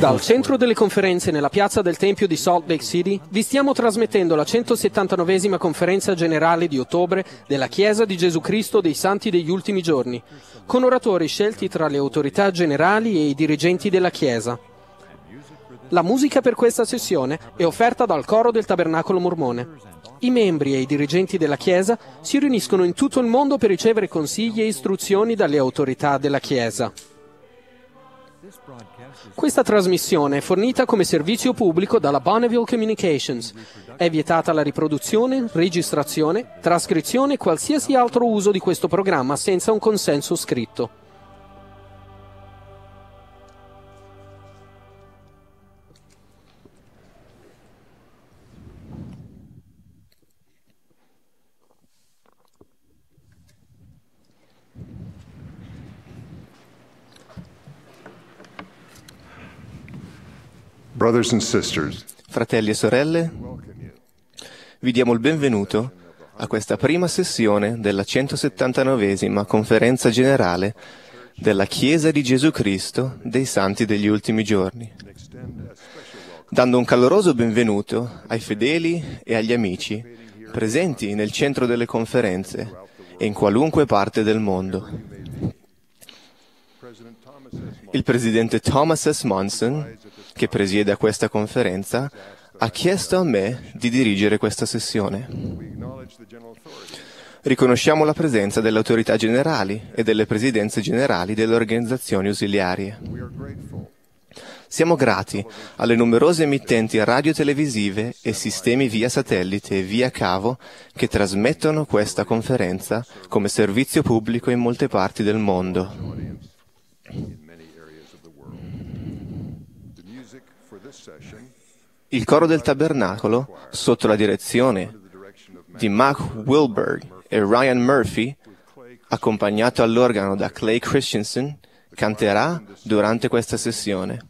Dal centro delle conferenze nella piazza del Tempio di Salt Lake City vi stiamo trasmettendo la 179 conferenza generale di ottobre della Chiesa di Gesù Cristo dei Santi degli Ultimi Giorni, con oratori scelti tra le autorità generali e i dirigenti della Chiesa. La musica per questa sessione è offerta dal coro del Tabernacolo Mormone. I membri e i dirigenti della Chiesa si riuniscono in tutto il mondo per ricevere consigli e istruzioni dalle autorità della Chiesa. Questa trasmissione è fornita come servizio pubblico dalla Bonneville Communications. È vietata la riproduzione, registrazione, trascrizione e qualsiasi altro uso di questo programma senza un consenso scritto. Fratelli e sorelle, vi diamo il benvenuto a questa prima sessione della 179 conferenza generale della Chiesa di Gesù Cristo dei Santi degli ultimi giorni, dando un caloroso benvenuto ai fedeli e agli amici presenti nel centro delle conferenze e in qualunque parte del mondo. Il presidente Thomas S. Monson che presiede a questa conferenza, ha chiesto a me di dirigere questa sessione. Riconosciamo la presenza delle autorità generali e delle presidenze generali delle organizzazioni ausiliarie. Siamo grati alle numerose emittenti radiotelevisive e sistemi via satellite e via cavo che trasmettono questa conferenza come servizio pubblico in molte parti del mondo. Il coro del tabernacolo, sotto la direzione di Mark Wilberg e Ryan Murphy, accompagnato all'organo da Clay Christensen, canterà durante questa sessione.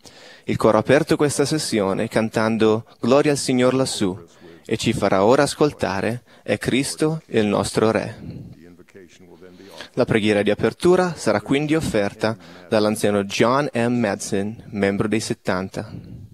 Il coro ha aperto questa sessione cantando Gloria al Signor lassù e ci farà ora ascoltare È Cristo il nostro Re. La preghiera di apertura sarà quindi offerta dall'anziano John M. Madsen, membro dei 70.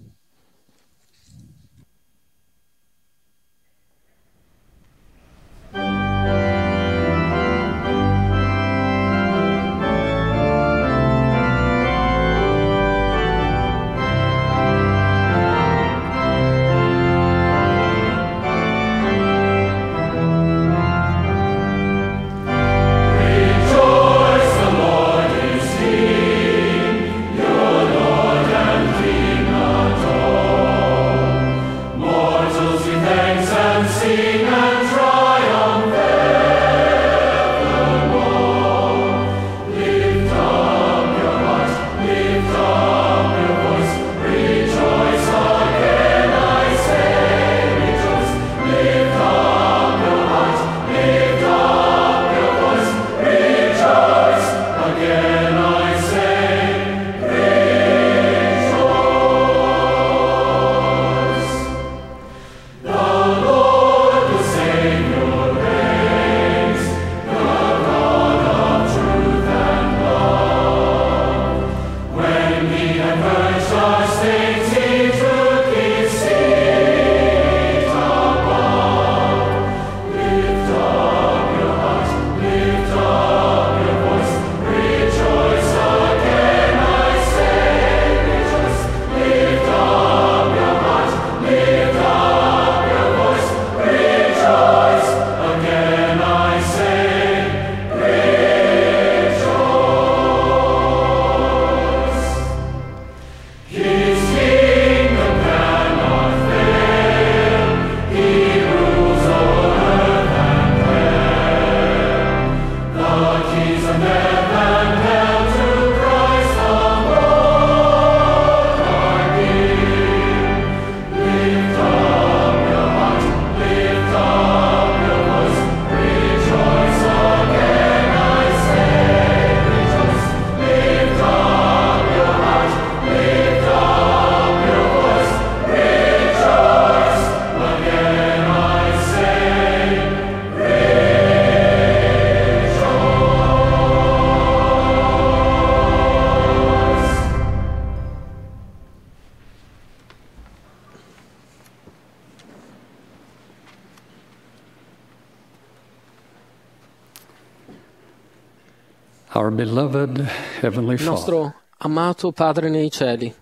nostro amato Padre nei cieli.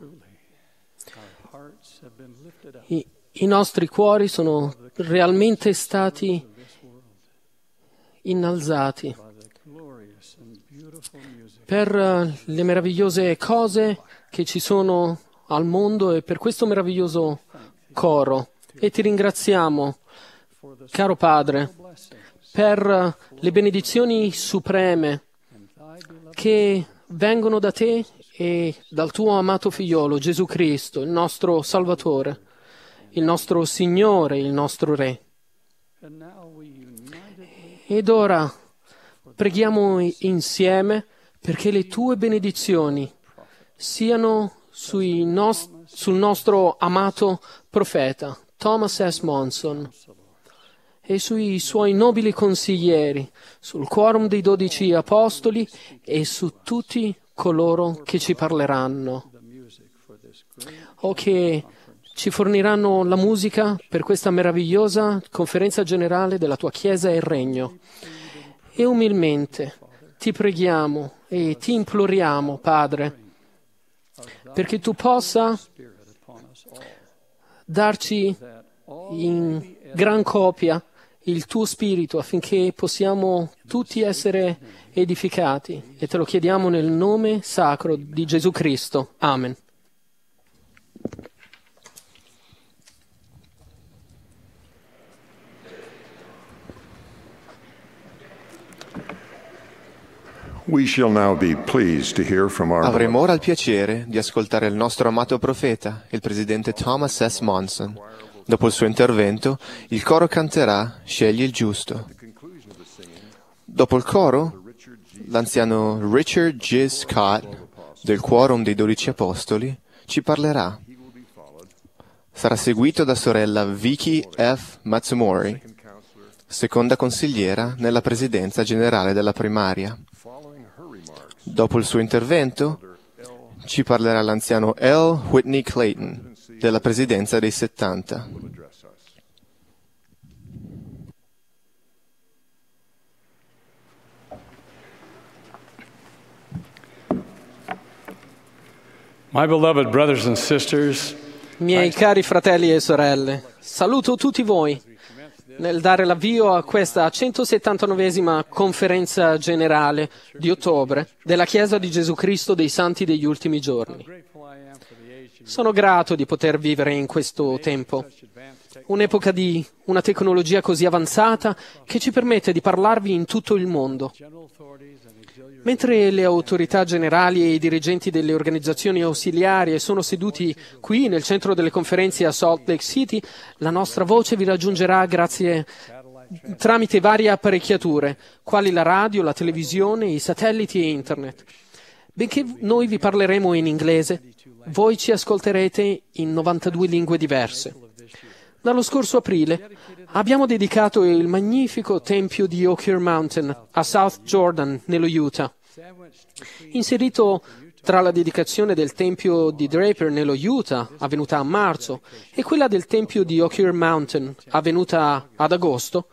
I, I, nostri cuori sono realmente stati innalzati per eh, le meravigliose cose che ci sono al mondo e per questo meraviglioso coro. E ti ringraziamo, caro Padre, per eh, le benedizioni supreme che vengono da te e dal tuo amato figliolo Gesù Cristo, il nostro Salvatore, il nostro Signore, il nostro Re. Ed ora preghiamo insieme perché le tue benedizioni siano nost- sul nostro amato profeta Thomas S. Monson e sui suoi nobili consiglieri, sul quorum dei dodici apostoli e su tutti coloro che ci parleranno o che ci forniranno la musica per questa meravigliosa conferenza generale della tua Chiesa e Regno. E umilmente ti preghiamo e ti imploriamo, Padre, perché tu possa darci in gran copia il tuo spirito affinché possiamo tutti essere edificati e te lo chiediamo nel nome sacro di Gesù Cristo. Amen. Avremo ora il piacere di ascoltare il nostro amato profeta, il presidente Thomas S. Monson. Dopo il suo intervento, il coro canterà Scegli il giusto. Dopo il coro, l'anziano Richard G. Scott del Quorum dei Dodici Apostoli ci parlerà. Sarà seguito da sorella Vicky F. Matsumori, seconda consigliera nella presidenza generale della primaria. Dopo il suo intervento, ci parlerà l'anziano L. Whitney Clayton, della presidenza dei settanta. Miei cari fratelli e sorelle, saluto tutti voi nel dare l'avvio a questa 179 conferenza generale di ottobre della Chiesa di Gesù Cristo dei Santi degli ultimi giorni. Sono grato di poter vivere in questo tempo, un'epoca di una tecnologia così avanzata che ci permette di parlarvi in tutto il mondo. Mentre le autorità generali e i dirigenti delle organizzazioni ausiliarie sono seduti qui nel centro delle conferenze a Salt Lake City, la nostra voce vi raggiungerà grazie tramite varie apparecchiature, quali la radio, la televisione, i satelliti e internet. Benché noi vi parleremo in inglese, voi ci ascolterete in 92 lingue diverse. Dallo scorso aprile abbiamo dedicato il magnifico tempio di Oak Mountain a South Jordan, nello Utah. Inserito tra la dedicazione del tempio di Draper nello Utah, avvenuta a marzo, e quella del tempio di Oak Mountain, avvenuta ad agosto,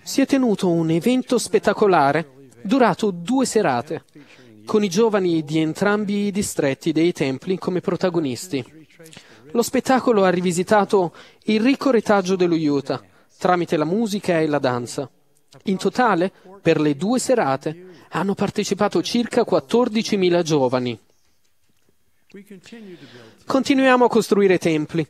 si è tenuto un evento spettacolare durato due serate con i giovani di entrambi i distretti dei templi come protagonisti. Lo spettacolo ha rivisitato il ricco retaggio dello Utah tramite la musica e la danza. In totale, per le due serate, hanno partecipato circa 14.000 giovani. Continuiamo a costruire templi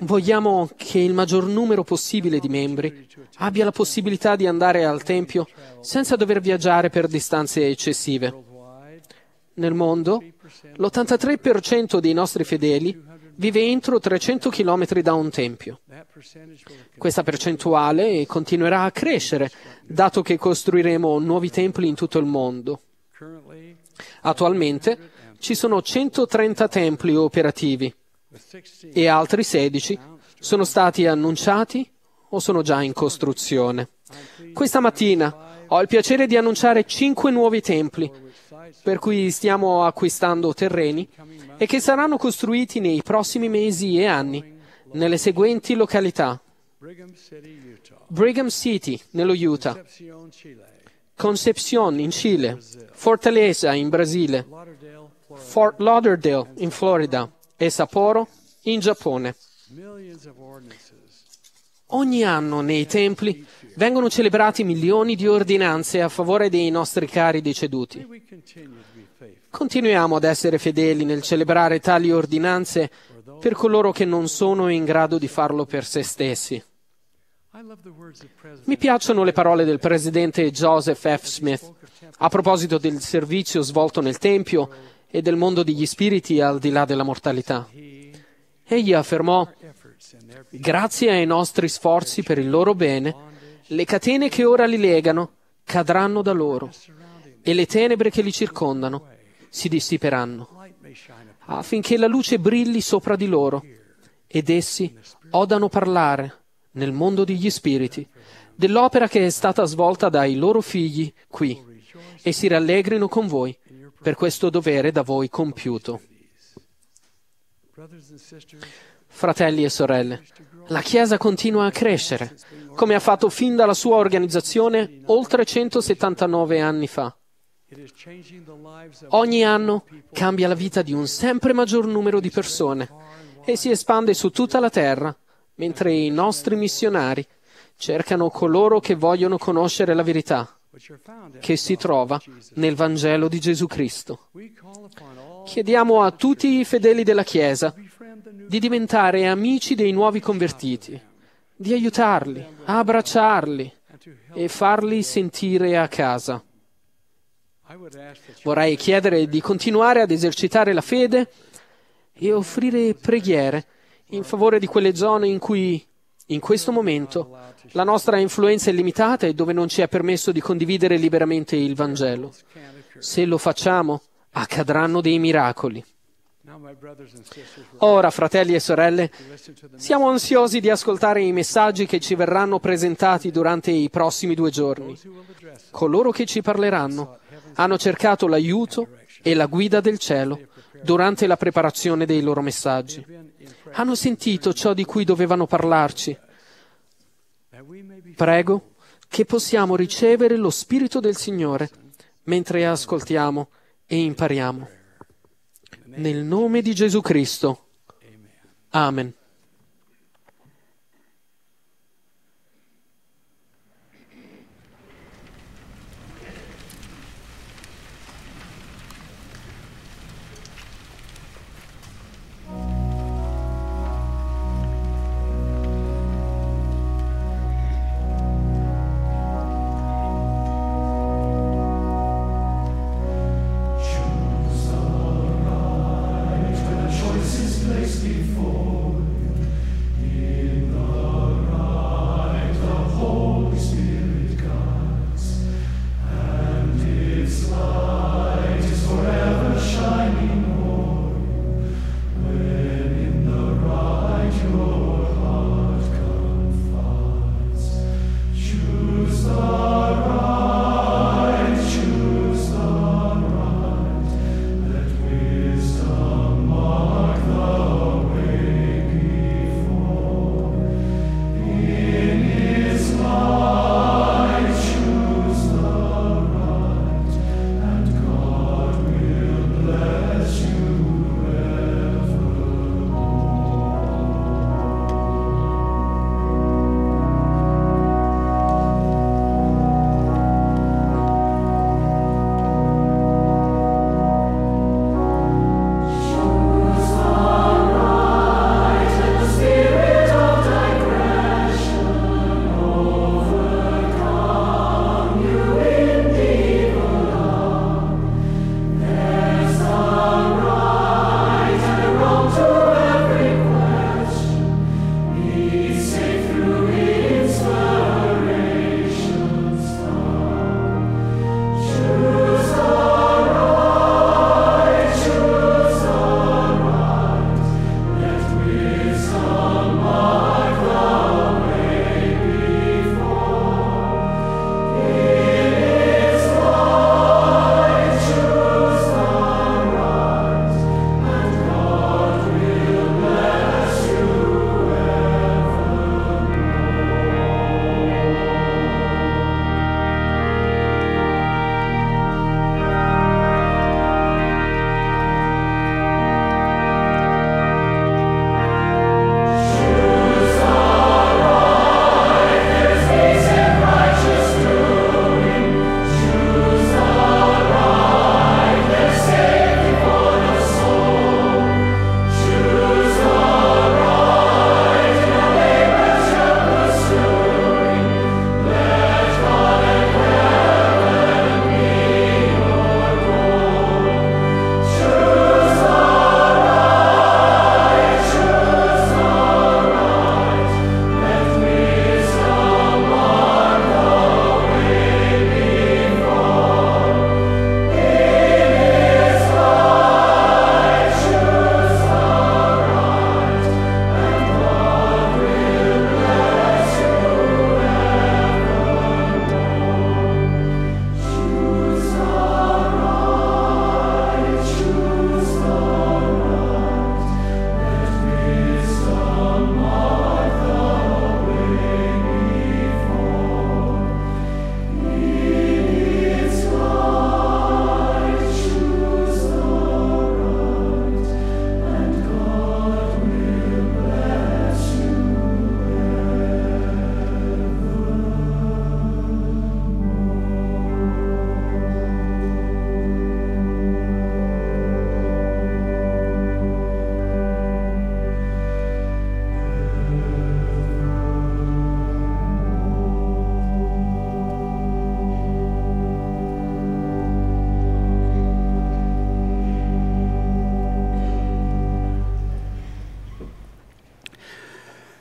Vogliamo che il maggior numero possibile di membri abbia la possibilità di andare al Tempio senza dover viaggiare per distanze eccessive. Nel mondo, l'83% dei nostri fedeli vive entro 300 km da un tempio. Questa percentuale continuerà a crescere, dato che costruiremo nuovi templi in tutto il mondo. Attualmente ci sono 130 templi operativi e altri 16 sono stati annunciati o sono già in costruzione. Questa mattina ho il piacere di annunciare 5 nuovi templi, per cui stiamo acquistando terreni e che saranno costruiti nei prossimi mesi e anni nelle seguenti località. Brigham City, nello Utah, Concepción in Cile, Fortaleza in Brasile, Fort Lauderdale in Florida, e Sapporo in Giappone. Ogni anno nei templi vengono celebrati milioni di ordinanze a favore dei nostri cari deceduti. Continuiamo ad essere fedeli nel celebrare tali ordinanze per coloro che non sono in grado di farlo per se stessi. Mi piacciono le parole del presidente Joseph F. Smith a proposito del servizio svolto nel Tempio e del mondo degli spiriti al di là della mortalità. Egli affermò, grazie ai nostri sforzi per il loro bene, le catene che ora li legano cadranno da loro e le tenebre che li circondano si dissiperanno, affinché la luce brilli sopra di loro ed essi odano parlare nel mondo degli spiriti dell'opera che è stata svolta dai loro figli qui e si rallegrino con voi per questo dovere da voi compiuto. Fratelli e sorelle, la Chiesa continua a crescere, come ha fatto fin dalla sua organizzazione oltre 179 anni fa. Ogni anno cambia la vita di un sempre maggior numero di persone e si espande su tutta la terra, mentre i nostri missionari cercano coloro che vogliono conoscere la verità che si trova nel Vangelo di Gesù Cristo. Chiediamo a tutti i fedeli della Chiesa di diventare amici dei nuovi convertiti, di aiutarli, abbracciarli e farli sentire a casa. Vorrei chiedere di continuare ad esercitare la fede e offrire preghiere in favore di quelle zone in cui in questo momento la nostra influenza è limitata e dove non ci è permesso di condividere liberamente il Vangelo. Se lo facciamo, accadranno dei miracoli. Ora, fratelli e sorelle, siamo ansiosi di ascoltare i messaggi che ci verranno presentati durante i prossimi due giorni. Coloro che ci parleranno hanno cercato l'aiuto e la guida del cielo durante la preparazione dei loro messaggi hanno sentito ciò di cui dovevano parlarci. Prego che possiamo ricevere lo Spirito del Signore mentre ascoltiamo e impariamo. Nel nome di Gesù Cristo. Amen.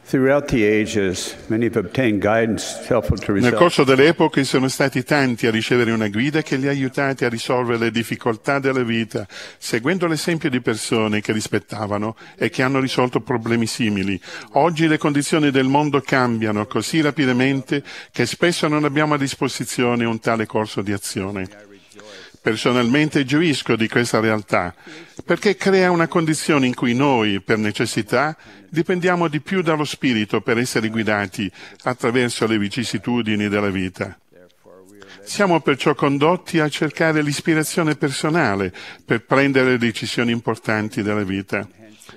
Nel corso delle epoche sono stati tanti a ricevere una guida che li ha aiutati a risolvere le difficoltà della vita, seguendo l'esempio di persone che rispettavano e che hanno risolto problemi simili. Oggi le condizioni del mondo cambiano così rapidamente che spesso non abbiamo a disposizione un tale corso di azione. Personalmente gioisco di questa realtà perché crea una condizione in cui noi, per necessità, dipendiamo di più dallo Spirito per essere guidati attraverso le vicissitudini della vita. Siamo perciò condotti a cercare l'ispirazione personale per prendere decisioni importanti della vita.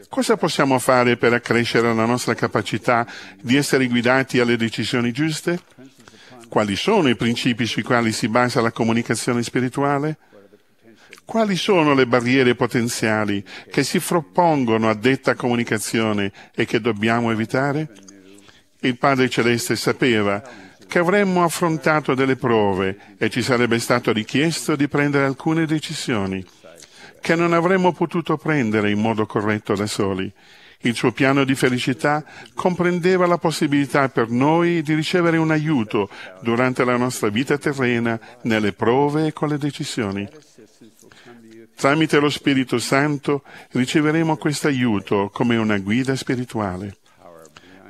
Cosa possiamo fare per accrescere la nostra capacità di essere guidati alle decisioni giuste? Quali sono i principi sui quali si basa la comunicazione spirituale? Quali sono le barriere potenziali che si frappongono a detta comunicazione e che dobbiamo evitare? Il Padre Celeste sapeva che avremmo affrontato delle prove e ci sarebbe stato richiesto di prendere alcune decisioni che non avremmo potuto prendere in modo corretto da soli. Il suo piano di felicità comprendeva la possibilità per noi di ricevere un aiuto durante la nostra vita terrena nelle prove e con le decisioni. Tramite lo Spirito Santo riceveremo questo aiuto come una guida spirituale.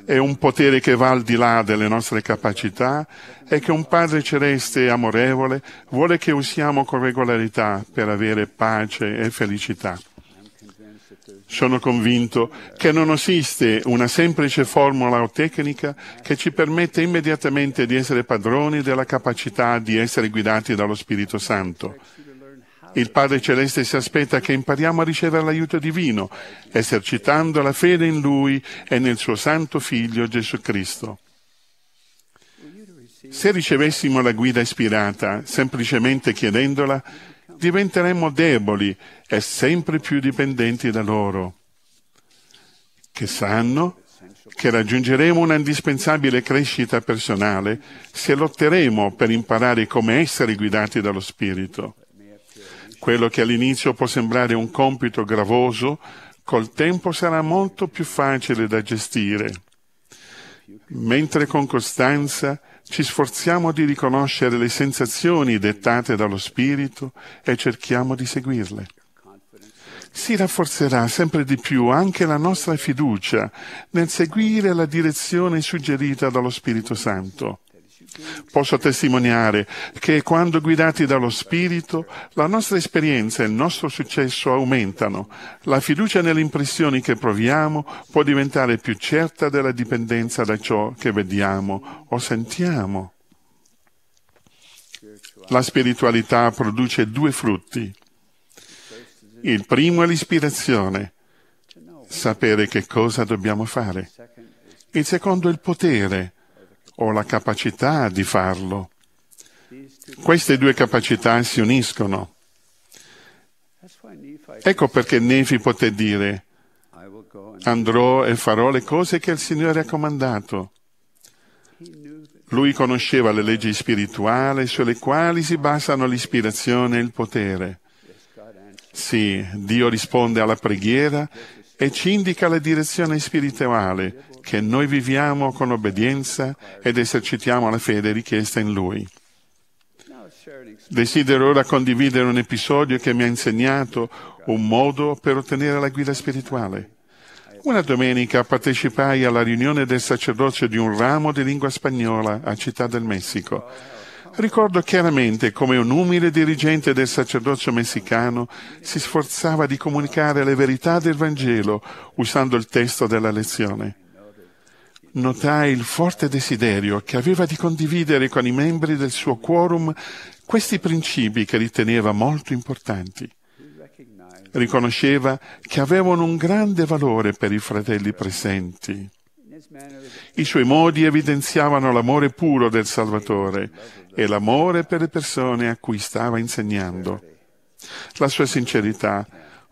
È un potere che va al di là delle nostre capacità e che un Padre celeste amorevole vuole che usiamo con regolarità per avere pace e felicità. Sono convinto che non esiste una semplice formula o tecnica che ci permette immediatamente di essere padroni della capacità di essere guidati dallo Spirito Santo. Il Padre Celeste si aspetta che impariamo a ricevere l'aiuto divino, esercitando la fede in Lui e nel suo Santo Figlio Gesù Cristo. Se ricevessimo la guida ispirata, semplicemente chiedendola, diventeremmo deboli e sempre più dipendenti da loro, che sanno che raggiungeremo una indispensabile crescita personale se lotteremo per imparare come essere guidati dallo Spirito. Quello che all'inizio può sembrare un compito gravoso, col tempo sarà molto più facile da gestire. Mentre con costanza ci sforziamo di riconoscere le sensazioni dettate dallo Spirito e cerchiamo di seguirle. Si rafforzerà sempre di più anche la nostra fiducia nel seguire la direzione suggerita dallo Spirito Santo. Posso testimoniare che quando guidati dallo Spirito, la nostra esperienza e il nostro successo aumentano. La fiducia nelle impressioni che proviamo può diventare più certa della dipendenza da ciò che vediamo o sentiamo. La spiritualità produce due frutti. Il primo è l'ispirazione, sapere che cosa dobbiamo fare. Il secondo è il potere, o la capacità di farlo. Queste due capacità si uniscono. Ecco perché Nefi poté dire, andrò e farò le cose che il Signore ha comandato. Lui conosceva le leggi spirituali sulle quali si basano l'ispirazione e il potere. Sì, Dio risponde alla preghiera e ci indica la direzione spirituale che noi viviamo con obbedienza ed esercitiamo la fede richiesta in Lui. Desidero ora condividere un episodio che mi ha insegnato un modo per ottenere la guida spirituale. Una domenica partecipai alla riunione del sacerdozio di un ramo di lingua spagnola a Città del Messico. Ricordo chiaramente come un umile dirigente del sacerdozio messicano si sforzava di comunicare le verità del Vangelo usando il testo della lezione notai il forte desiderio che aveva di condividere con i membri del suo quorum questi principi che riteneva molto importanti. Riconosceva che avevano un grande valore per i fratelli presenti. I suoi modi evidenziavano l'amore puro del Salvatore e l'amore per le persone a cui stava insegnando. La sua sincerità,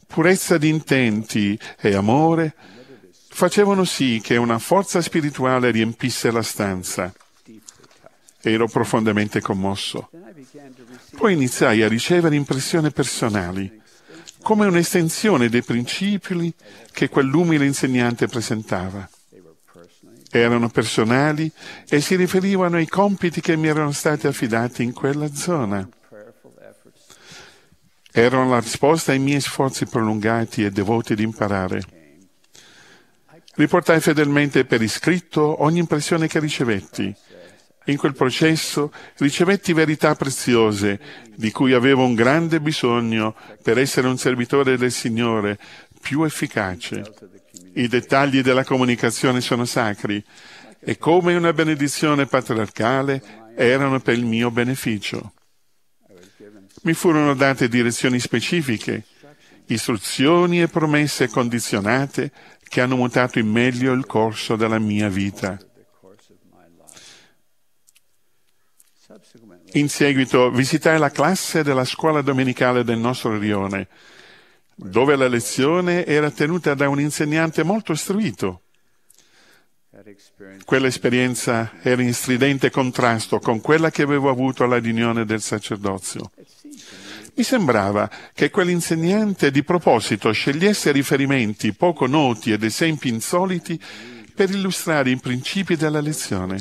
purezza di intenti e amore facevano sì che una forza spirituale riempisse la stanza. Ero profondamente commosso. Poi iniziai a ricevere impressioni personali, come un'estensione dei principi che quell'umile insegnante presentava. Erano personali e si riferivano ai compiti che mi erano stati affidati in quella zona. Erano la risposta ai miei sforzi prolungati e devoti di imparare. Riportai fedelmente per iscritto ogni impressione che ricevetti. In quel processo ricevetti verità preziose di cui avevo un grande bisogno per essere un servitore del Signore più efficace. I dettagli della comunicazione sono sacri e come una benedizione patriarcale erano per il mio beneficio. Mi furono date direzioni specifiche, istruzioni e promesse condizionate che hanno mutato in meglio il corso della mia vita. In seguito visitai la classe della scuola domenicale del nostro rione, dove la lezione era tenuta da un insegnante molto istruito. Quell'esperienza era in stridente contrasto con quella che avevo avuto alla riunione del sacerdozio. Mi sembrava che quell'insegnante di proposito scegliesse riferimenti poco noti ed esempi insoliti per illustrare i principi della lezione.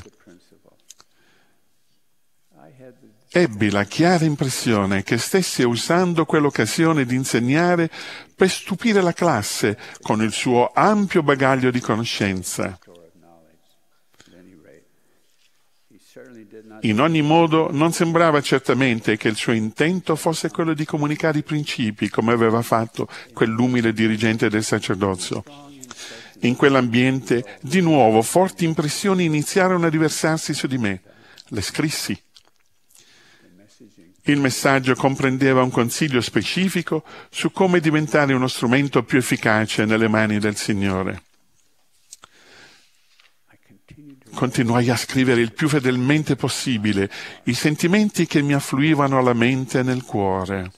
Ebbi la chiara impressione che stesse usando quell'occasione di insegnare per stupire la classe con il suo ampio bagaglio di conoscenza. In ogni modo, non sembrava certamente che il suo intento fosse quello di comunicare i principi, come aveva fatto quell'umile dirigente del sacerdozio. In quell'ambiente, di nuovo, forti impressioni iniziarono a riversarsi su di me. Le scrissi. Il messaggio comprendeva un consiglio specifico su come diventare uno strumento più efficace nelle mani del Signore. continuai a scrivere il più fedelmente possibile i sentimenti che mi affluivano alla mente e nel cuore.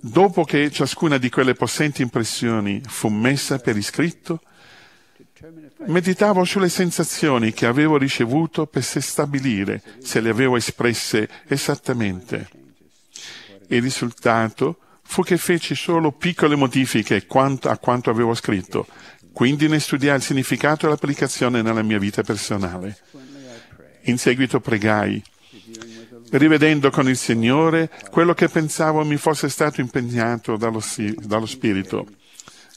Dopo che ciascuna di quelle possenti impressioni fu messa per iscritto, meditavo sulle sensazioni che avevo ricevuto per se stabilire se le avevo espresse esattamente. Il risultato fu che feci solo piccole modifiche a quanto avevo scritto quindi ne studiai il significato e l'applicazione nella mia vita personale. In seguito pregai, rivedendo con il Signore quello che pensavo mi fosse stato impegnato dallo, dallo Spirito.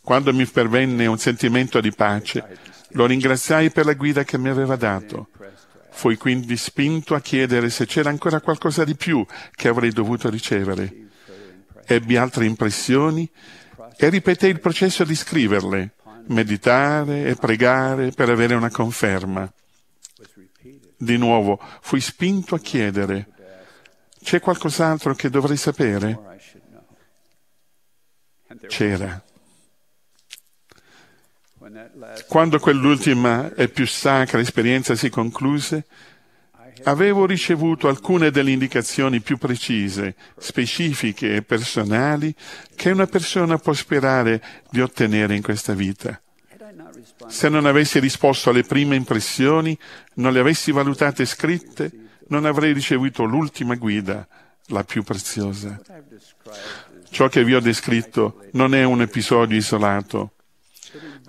Quando mi pervenne un sentimento di pace, lo ringraziai per la guida che mi aveva dato. Fui quindi spinto a chiedere se c'era ancora qualcosa di più che avrei dovuto ricevere. Ebbi altre impressioni e ripetei il processo di scriverle meditare e pregare per avere una conferma. Di nuovo, fui spinto a chiedere, c'è qualcos'altro che dovrei sapere? C'era. Quando quell'ultima e più sacra esperienza si concluse, avevo ricevuto alcune delle indicazioni più precise, specifiche e personali che una persona può sperare di ottenere in questa vita. Se non avessi risposto alle prime impressioni, non le avessi valutate scritte, non avrei ricevuto l'ultima guida, la più preziosa. Ciò che vi ho descritto non è un episodio isolato,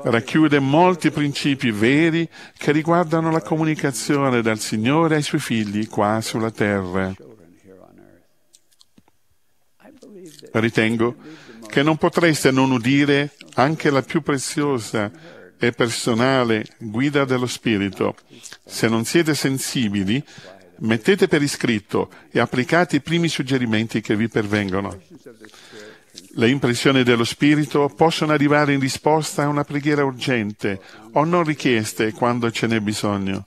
racchiude molti principi veri che riguardano la comunicazione dal Signore ai suoi figli qua sulla terra. Ritengo che non potreste non udire anche la più preziosa e personale guida dello Spirito. Se non siete sensibili, mettete per iscritto e applicate i primi suggerimenti che vi pervengono. Le impressioni dello Spirito possono arrivare in risposta a una preghiera urgente o non richieste quando ce n'è bisogno.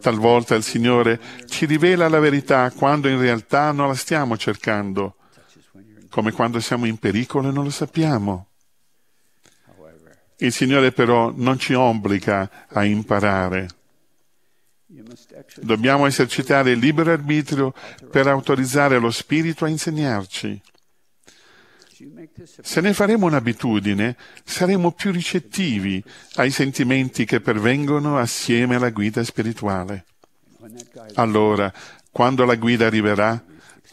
Talvolta il Signore ci rivela la verità quando in realtà non la stiamo cercando, come quando siamo in pericolo e non lo sappiamo. Il Signore però non ci obbliga a imparare. Dobbiamo esercitare il libero arbitrio per autorizzare lo Spirito a insegnarci. Se ne faremo un'abitudine, saremo più ricettivi ai sentimenti che pervengono assieme alla guida spirituale. Allora, quando la guida arriverà,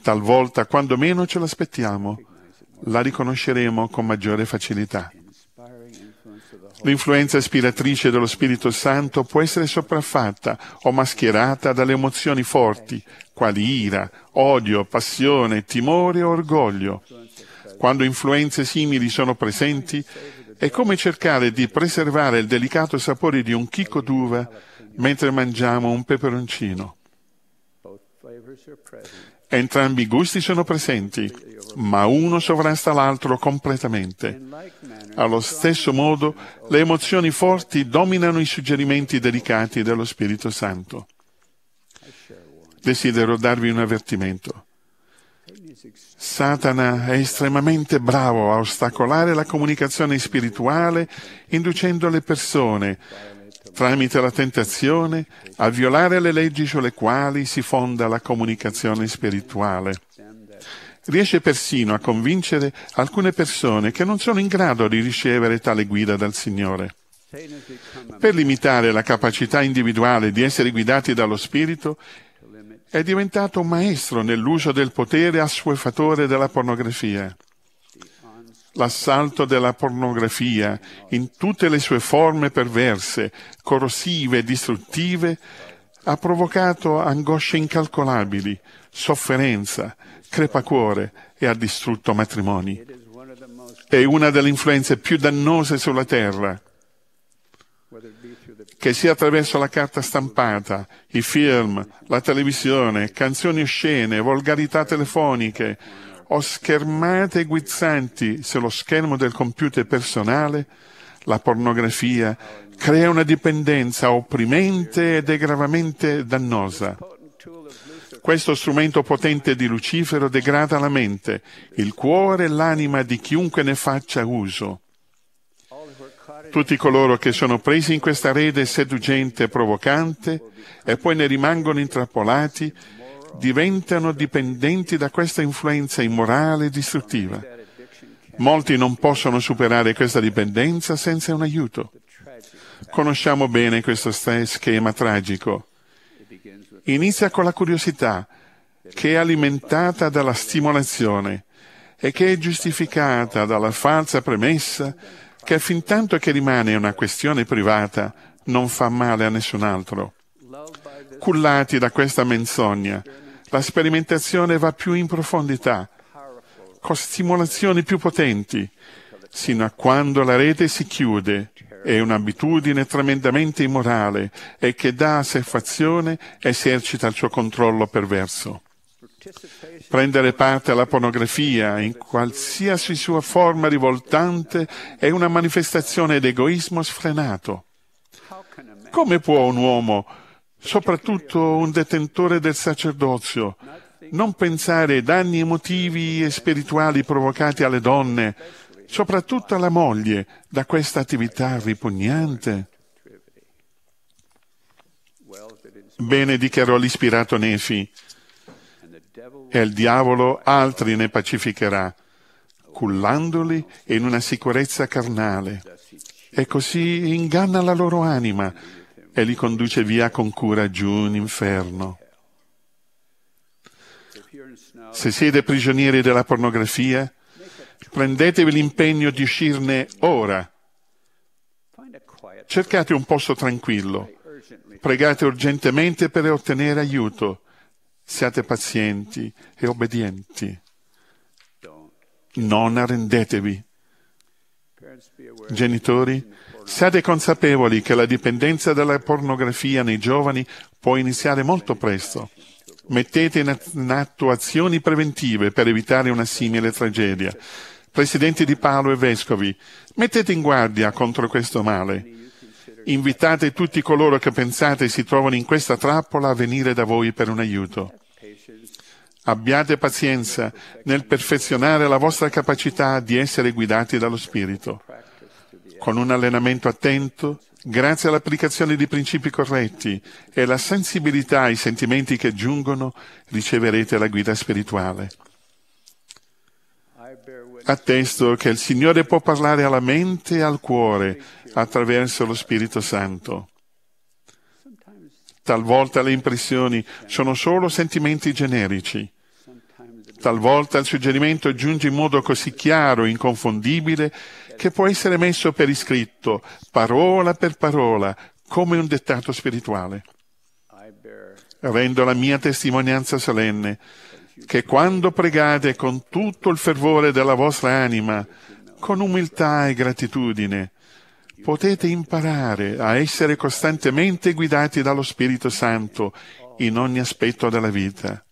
talvolta quando meno ce l'aspettiamo, la riconosceremo con maggiore facilità. L'influenza ispiratrice dello Spirito Santo può essere sopraffatta o mascherata dalle emozioni forti, quali ira, odio, passione, timore o orgoglio. Quando influenze simili sono presenti, è come cercare di preservare il delicato sapore di un chicco d'uva mentre mangiamo un peperoncino. Entrambi i gusti sono presenti, ma uno sovrasta l'altro completamente. Allo stesso modo, le emozioni forti dominano i suggerimenti delicati dello Spirito Santo. Desidero darvi un avvertimento. Satana è estremamente bravo a ostacolare la comunicazione spirituale, inducendo le persone, tramite la tentazione, a violare le leggi sulle quali si fonda la comunicazione spirituale riesce persino a convincere alcune persone che non sono in grado di ricevere tale guida dal Signore. Per limitare la capacità individuale di essere guidati dallo Spirito, è diventato un maestro nell'uso del potere assuefatore della pornografia. L'assalto della pornografia, in tutte le sue forme perverse, corrosive e distruttive, ha provocato angosce incalcolabili, sofferenza, crepacuore e ha distrutto matrimoni. È una delle influenze più dannose sulla terra, che sia attraverso la carta stampata, i film, la televisione, canzoni oscene, volgarità telefoniche o schermate guizzanti sullo schermo del computer personale, la pornografia crea una dipendenza opprimente ed è gravemente dannosa. Questo strumento potente di Lucifero degrada la mente, il cuore e l'anima di chiunque ne faccia uso. Tutti coloro che sono presi in questa rede seducente e provocante e poi ne rimangono intrappolati diventano dipendenti da questa influenza immorale e distruttiva. Molti non possono superare questa dipendenza senza un aiuto. Conosciamo bene questo schema tragico inizia con la curiosità, che è alimentata dalla stimolazione e che è giustificata dalla falsa premessa che fin tanto che rimane una questione privata non fa male a nessun altro. Cullati da questa menzogna, la sperimentazione va più in profondità, con stimolazioni più potenti, sino a quando la rete si chiude è un'abitudine tremendamente immorale e che dà a sé fazione esercita il suo controllo perverso. Prendere parte alla pornografia in qualsiasi sua forma rivoltante è una manifestazione d'egoismo sfrenato. Come può un uomo, soprattutto un detentore del sacerdozio, non pensare ai danni emotivi e spirituali provocati alle donne soprattutto alla moglie, da questa attività ripugnante? Bene, dichiarò l'ispirato Nefi, e il diavolo altri ne pacificherà, cullandoli in una sicurezza carnale. E così inganna la loro anima e li conduce via con cura giù in inferno. Se siete prigionieri della pornografia, Prendetevi l'impegno di uscirne ora. Cercate un posto tranquillo. Pregate urgentemente per ottenere aiuto. Siate pazienti e obbedienti. Non arrendetevi. Genitori, siate consapevoli che la dipendenza dalla pornografia nei giovani può iniziare molto presto. Mettete in atto azioni preventive per evitare una simile tragedia presidenti di Paolo e vescovi, mettete in guardia contro questo male. Invitate tutti coloro che pensate si trovano in questa trappola a venire da voi per un aiuto. Abbiate pazienza nel perfezionare la vostra capacità di essere guidati dallo Spirito. Con un allenamento attento, grazie all'applicazione di principi corretti e la sensibilità ai sentimenti che giungono, riceverete la guida spirituale attesto che il Signore può parlare alla mente e al cuore attraverso lo Spirito Santo. Talvolta le impressioni sono solo sentimenti generici. Talvolta il suggerimento giunge in modo così chiaro e inconfondibile che può essere messo per iscritto, parola per parola, come un dettato spirituale. Rendo la mia testimonianza solenne che quando pregate con tutto il fervore della vostra anima, con umiltà e gratitudine, potete imparare a essere costantemente guidati dallo Spirito Santo in ogni aspetto della vita.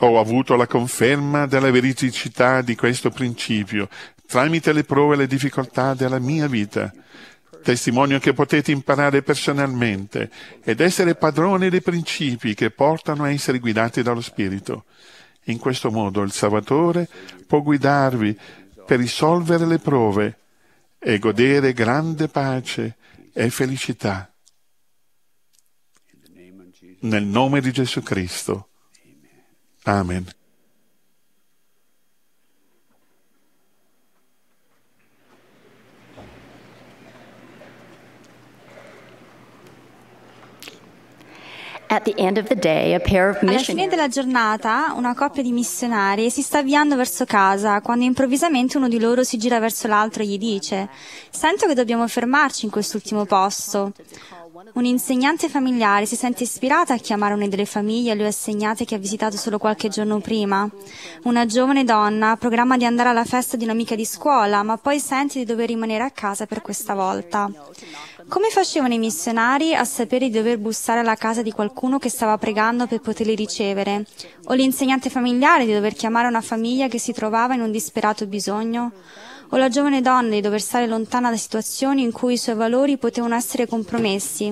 Ho avuto la conferma della veridicità di questo principio tramite le prove e le difficoltà della mia vita testimonio che potete imparare personalmente ed essere padroni dei principi che portano a essere guidati dallo Spirito. In questo modo il Salvatore può guidarvi per risolvere le prove e godere grande pace e felicità. Nel nome di Gesù Cristo. Amen. Alla fine della giornata, una coppia di missionari si sta avviando verso casa quando improvvisamente uno di loro si gira verso l'altro e gli dice: Sento che dobbiamo fermarci in quest'ultimo posto. Un'insegnante familiare si sente ispirata a chiamare una delle famiglie a lui assegnate che ha visitato solo qualche giorno prima. Una giovane donna programma di andare alla festa di un'amica di scuola, ma poi sente di dover rimanere a casa per questa volta. Come facevano i missionari a sapere di dover bussare alla casa di qualcuno che stava pregando per poterli ricevere? O l'insegnante familiare di dover chiamare una famiglia che si trovava in un disperato bisogno? o la giovane donna di dover stare lontana da situazioni in cui i suoi valori potevano essere compromessi.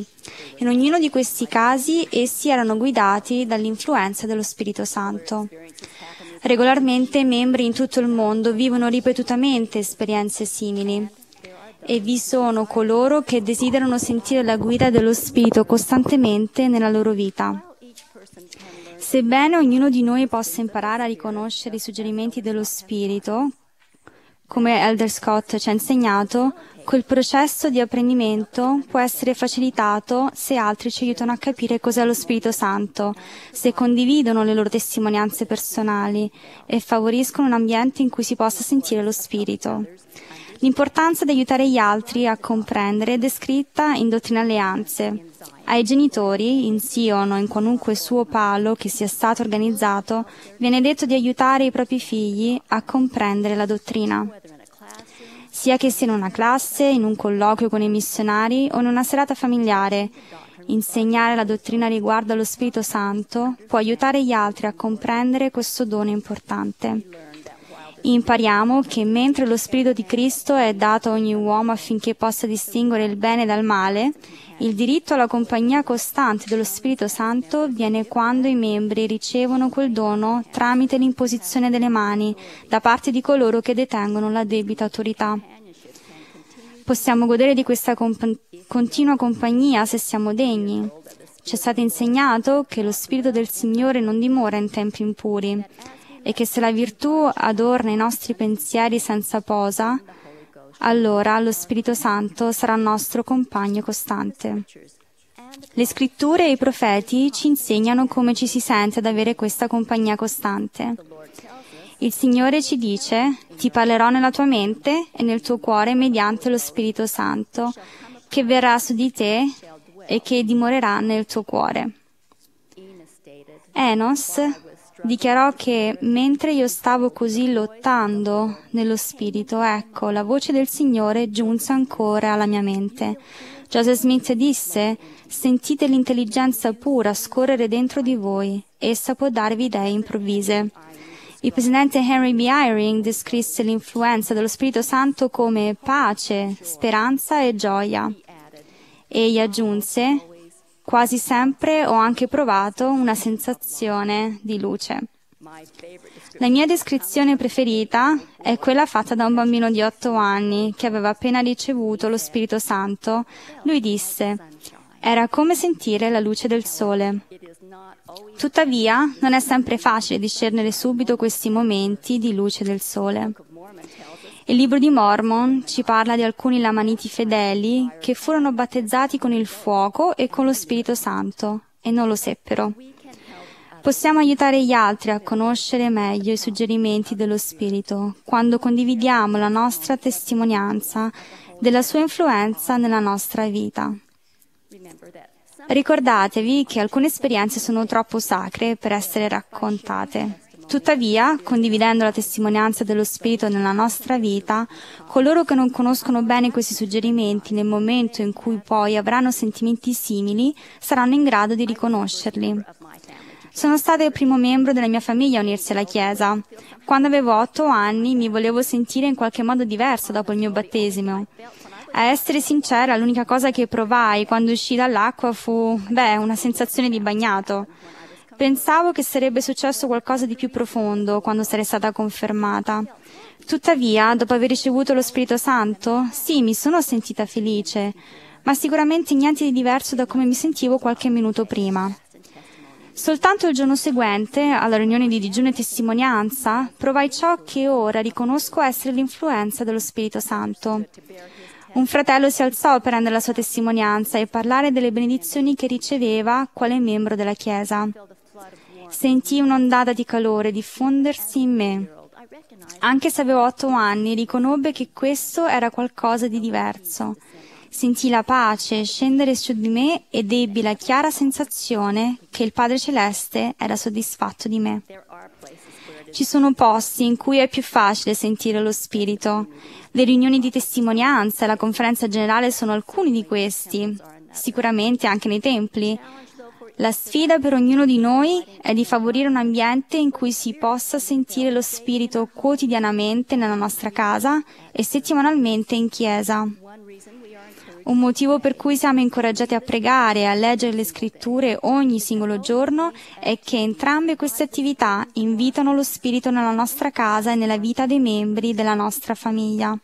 In ognuno di questi casi essi erano guidati dall'influenza dello Spirito Santo. Regolarmente membri in tutto il mondo vivono ripetutamente esperienze simili e vi sono coloro che desiderano sentire la guida dello Spirito costantemente nella loro vita. Sebbene ognuno di noi possa imparare a riconoscere i suggerimenti dello Spirito, come Elder Scott ci ha insegnato, quel processo di apprendimento può essere facilitato se altri ci aiutano a capire cos'è lo Spirito Santo, se condividono le loro testimonianze personali e favoriscono un ambiente in cui si possa sentire lo Spirito. L'importanza di aiutare gli altri a comprendere è descritta in Dottrina Alleanze. Ai genitori, in Sion o in qualunque suo palo che sia stato organizzato, viene detto di aiutare i propri figli a comprendere la dottrina, sia che sia in una classe, in un colloquio con i missionari o in una serata familiare. Insegnare la dottrina riguardo allo Spirito Santo può aiutare gli altri a comprendere questo dono importante impariamo che mentre lo Spirito di Cristo è dato a ogni uomo affinché possa distinguere il bene dal male, il diritto alla compagnia costante dello Spirito Santo viene quando i membri ricevono quel dono tramite l'imposizione delle mani da parte di coloro che detengono la debita autorità. Possiamo godere di questa comp- continua compagnia se siamo degni. Ci è stato insegnato che lo Spirito del Signore non dimora in tempi impuri e che se la virtù adorna i nostri pensieri senza posa, allora lo Spirito Santo sarà nostro compagno costante. Le scritture e i profeti ci insegnano come ci si sente ad avere questa compagnia costante. Il Signore ci dice, ti parlerò nella tua mente e nel tuo cuore mediante lo Spirito Santo, che verrà su di te e che dimorerà nel tuo cuore. Enos dichiarò che mentre io stavo così lottando nello spirito, ecco, la voce del Signore giunse ancora alla mia mente. Joseph Smith disse, sentite l'intelligenza pura scorrere dentro di voi, essa può darvi idee improvvise. Il presidente Henry B. Eyring descrisse l'influenza dello Spirito Santo come pace, speranza e gioia. Egli aggiunse, quasi sempre ho anche provato una sensazione di luce. La mia descrizione preferita è quella fatta da un bambino di otto anni che aveva appena ricevuto lo Spirito Santo. Lui disse, era come sentire la luce del sole. Tuttavia, non è sempre facile discernere subito questi momenti di luce del sole. Il libro di Mormon ci parla di alcuni lamaniti fedeli che furono battezzati con il fuoco e con lo Spirito Santo e non lo seppero. Possiamo aiutare gli altri a conoscere meglio i suggerimenti dello Spirito quando condividiamo la nostra testimonianza della sua influenza nella nostra vita. Ricordatevi che alcune esperienze sono troppo sacre per essere raccontate. Tuttavia, condividendo la testimonianza dello Spirito nella nostra vita, coloro che non conoscono bene questi suggerimenti nel momento in cui poi avranno sentimenti simili saranno in grado di riconoscerli. Sono stata il primo membro della mia famiglia a unirsi alla Chiesa. Quando avevo otto anni mi volevo sentire in qualche modo diverso dopo il mio battesimo. A essere sincera, l'unica cosa che provai quando uscii dall'acqua fu, beh, una sensazione di bagnato. Pensavo che sarebbe successo qualcosa di più profondo quando sarei stata confermata. Tuttavia, dopo aver ricevuto lo Spirito Santo, sì, mi sono sentita felice, ma sicuramente niente di diverso da come mi sentivo qualche minuto prima. Soltanto il giorno seguente, alla riunione di digiuno e testimonianza, provai ciò che ora riconosco essere l'influenza dello Spirito Santo. Un fratello si alzò per rendere la sua testimonianza e parlare delle benedizioni che riceveva quale membro della Chiesa sentii un'ondata di calore diffondersi in me. Anche se avevo otto anni, riconobbe che questo era qualcosa di diverso. Sentì la pace scendere su di me ed ebbi la chiara sensazione che il Padre Celeste era soddisfatto di me. Ci sono posti in cui è più facile sentire lo Spirito. Le riunioni di testimonianza e la conferenza generale sono alcuni di questi, sicuramente anche nei templi. La sfida per ognuno di noi è di favorire un ambiente in cui si possa sentire lo spirito quotidianamente nella nostra casa e settimanalmente in chiesa. Un motivo per cui siamo incoraggiati a pregare e a leggere le scritture ogni singolo giorno è che entrambe queste attività invitano lo spirito nella nostra casa e nella vita dei membri della nostra famiglia.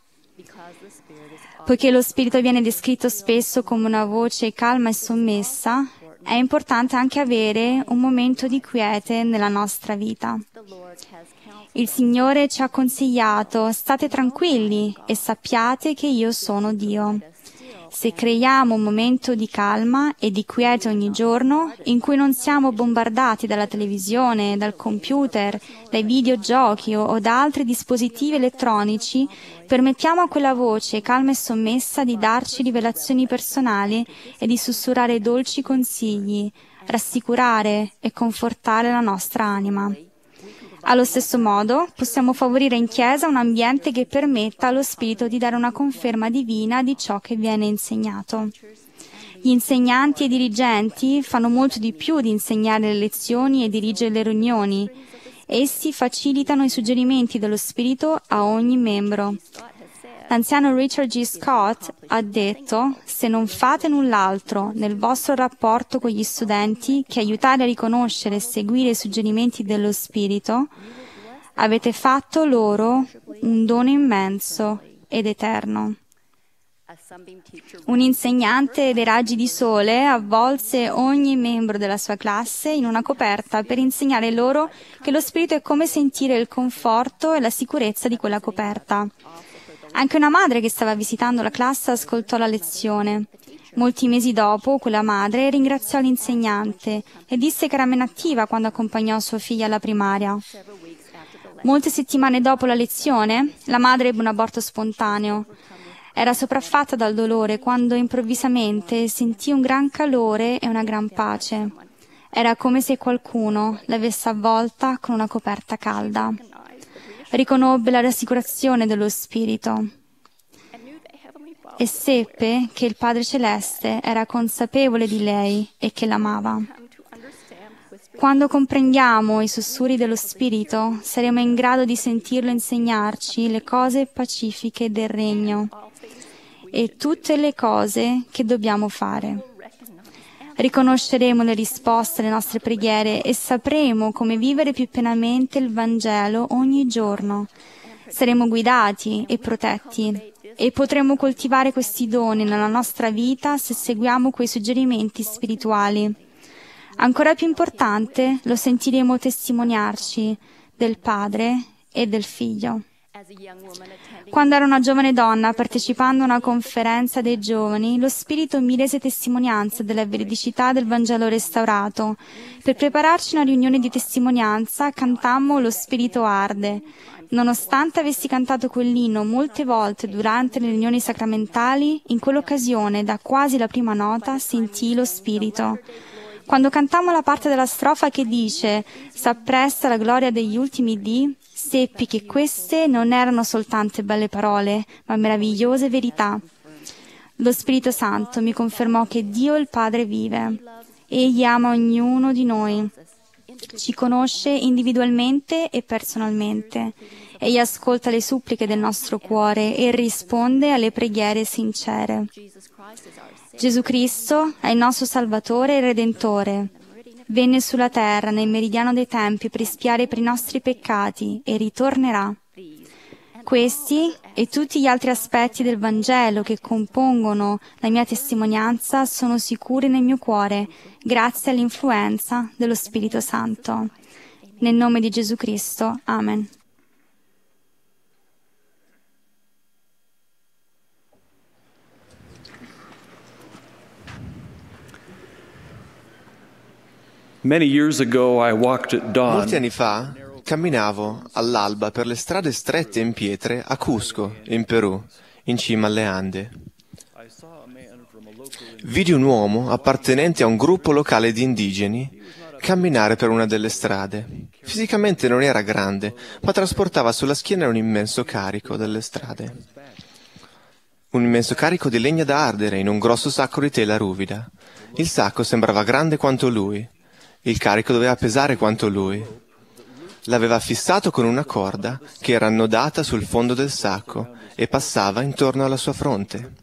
Poiché lo spirito viene descritto spesso come una voce calma e sommessa, è importante anche avere un momento di quiete nella nostra vita. Il Signore ci ha consigliato, state tranquilli e sappiate che io sono Dio se creiamo un momento di calma e di quiete ogni giorno in cui non siamo bombardati dalla televisione, dal computer, dai videogiochi o, o da altri dispositivi elettronici, permettiamo a quella voce calma e sommessa di darci rivelazioni personali e di sussurrare dolci consigli, rassicurare e confortare la nostra anima. Allo stesso modo, possiamo favorire in Chiesa un ambiente che permetta allo Spirito di dare una conferma divina di ciò che viene insegnato. Gli insegnanti e i dirigenti fanno molto di più di insegnare le lezioni e dirigere le riunioni. Essi facilitano i suggerimenti dello Spirito a ogni membro. L'anziano Richard G. Scott ha detto se non fate null'altro nel vostro rapporto con gli studenti che aiutare a riconoscere e seguire i suggerimenti dello Spirito, avete fatto loro un dono immenso ed eterno. Un insegnante dei raggi di sole avvolse ogni membro della sua classe in una coperta per insegnare loro che lo spirito è come sentire il conforto e la sicurezza di quella coperta. Anche una madre che stava visitando la classe ascoltò la lezione. Molti mesi dopo, quella madre ringraziò l'insegnante e disse che era meno attiva quando accompagnò sua figlia alla primaria. Molte settimane dopo la lezione, la madre ebbe un aborto spontaneo. Era sopraffatta dal dolore quando improvvisamente sentì un gran calore e una gran pace. Era come se qualcuno l'avesse avvolta con una coperta calda riconobbe la rassicurazione dello Spirito e seppe che il Padre Celeste era consapevole di lei e che l'amava. Quando comprendiamo i sussurri dello Spirito, saremo in grado di sentirlo insegnarci le cose pacifiche del Regno e tutte le cose che dobbiamo fare riconosceremo le risposte alle nostre preghiere e sapremo come vivere più pienamente il Vangelo ogni giorno. Saremo guidati e protetti e potremo coltivare questi doni nella nostra vita se seguiamo quei suggerimenti spirituali. Ancora più importante, lo sentiremo testimoniarci del Padre e del Figlio. Quando ero una giovane donna, partecipando a una conferenza dei giovani, lo Spirito mi rese testimonianza della veridicità del Vangelo restaurato. Per prepararci una riunione di testimonianza, cantammo Lo Spirito arde. Nonostante avessi cantato quell'inno molte volte durante le riunioni sacramentali, in quell'occasione, da quasi la prima nota, sentii lo Spirito quando cantammo la parte della strofa che dice «S'appressa la gloria degli ultimi dì», seppi che queste non erano soltanto belle parole, ma meravigliose verità. Lo Spirito Santo mi confermò che Dio il Padre vive. Egli ama ognuno di noi. Ci conosce individualmente e personalmente. Egli ascolta le suppliche del nostro cuore e risponde alle preghiere sincere. Gesù Cristo è il nostro Salvatore e Redentore venne sulla terra nel meridiano dei tempi per espiare per i nostri peccati e ritornerà. Questi e tutti gli altri aspetti del Vangelo che compongono la mia testimonianza sono sicuri nel mio cuore, grazie all'influenza dello Spirito Santo. Nel nome di Gesù Cristo. Amen. Molti anni fa camminavo all'alba per le strade strette in pietre a Cusco, in Perù, in cima alle Ande. Vidi un uomo appartenente a un gruppo locale di indigeni camminare per una delle strade. Fisicamente non era grande, ma trasportava sulla schiena un immenso carico delle strade. Un immenso carico di legna da ardere in un grosso sacco di tela ruvida. Il sacco sembrava grande quanto lui. Il carico doveva pesare quanto lui. L'aveva fissato con una corda che era annodata sul fondo del sacco e passava intorno alla sua fronte.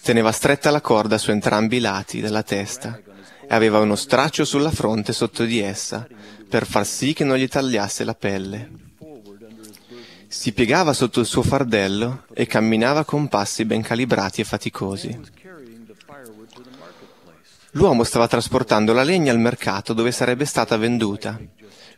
Teneva stretta la corda su entrambi i lati della testa e aveva uno straccio sulla fronte sotto di essa per far sì che non gli tagliasse la pelle. Si piegava sotto il suo fardello e camminava con passi ben calibrati e faticosi. L'uomo stava trasportando la legna al mercato dove sarebbe stata venduta.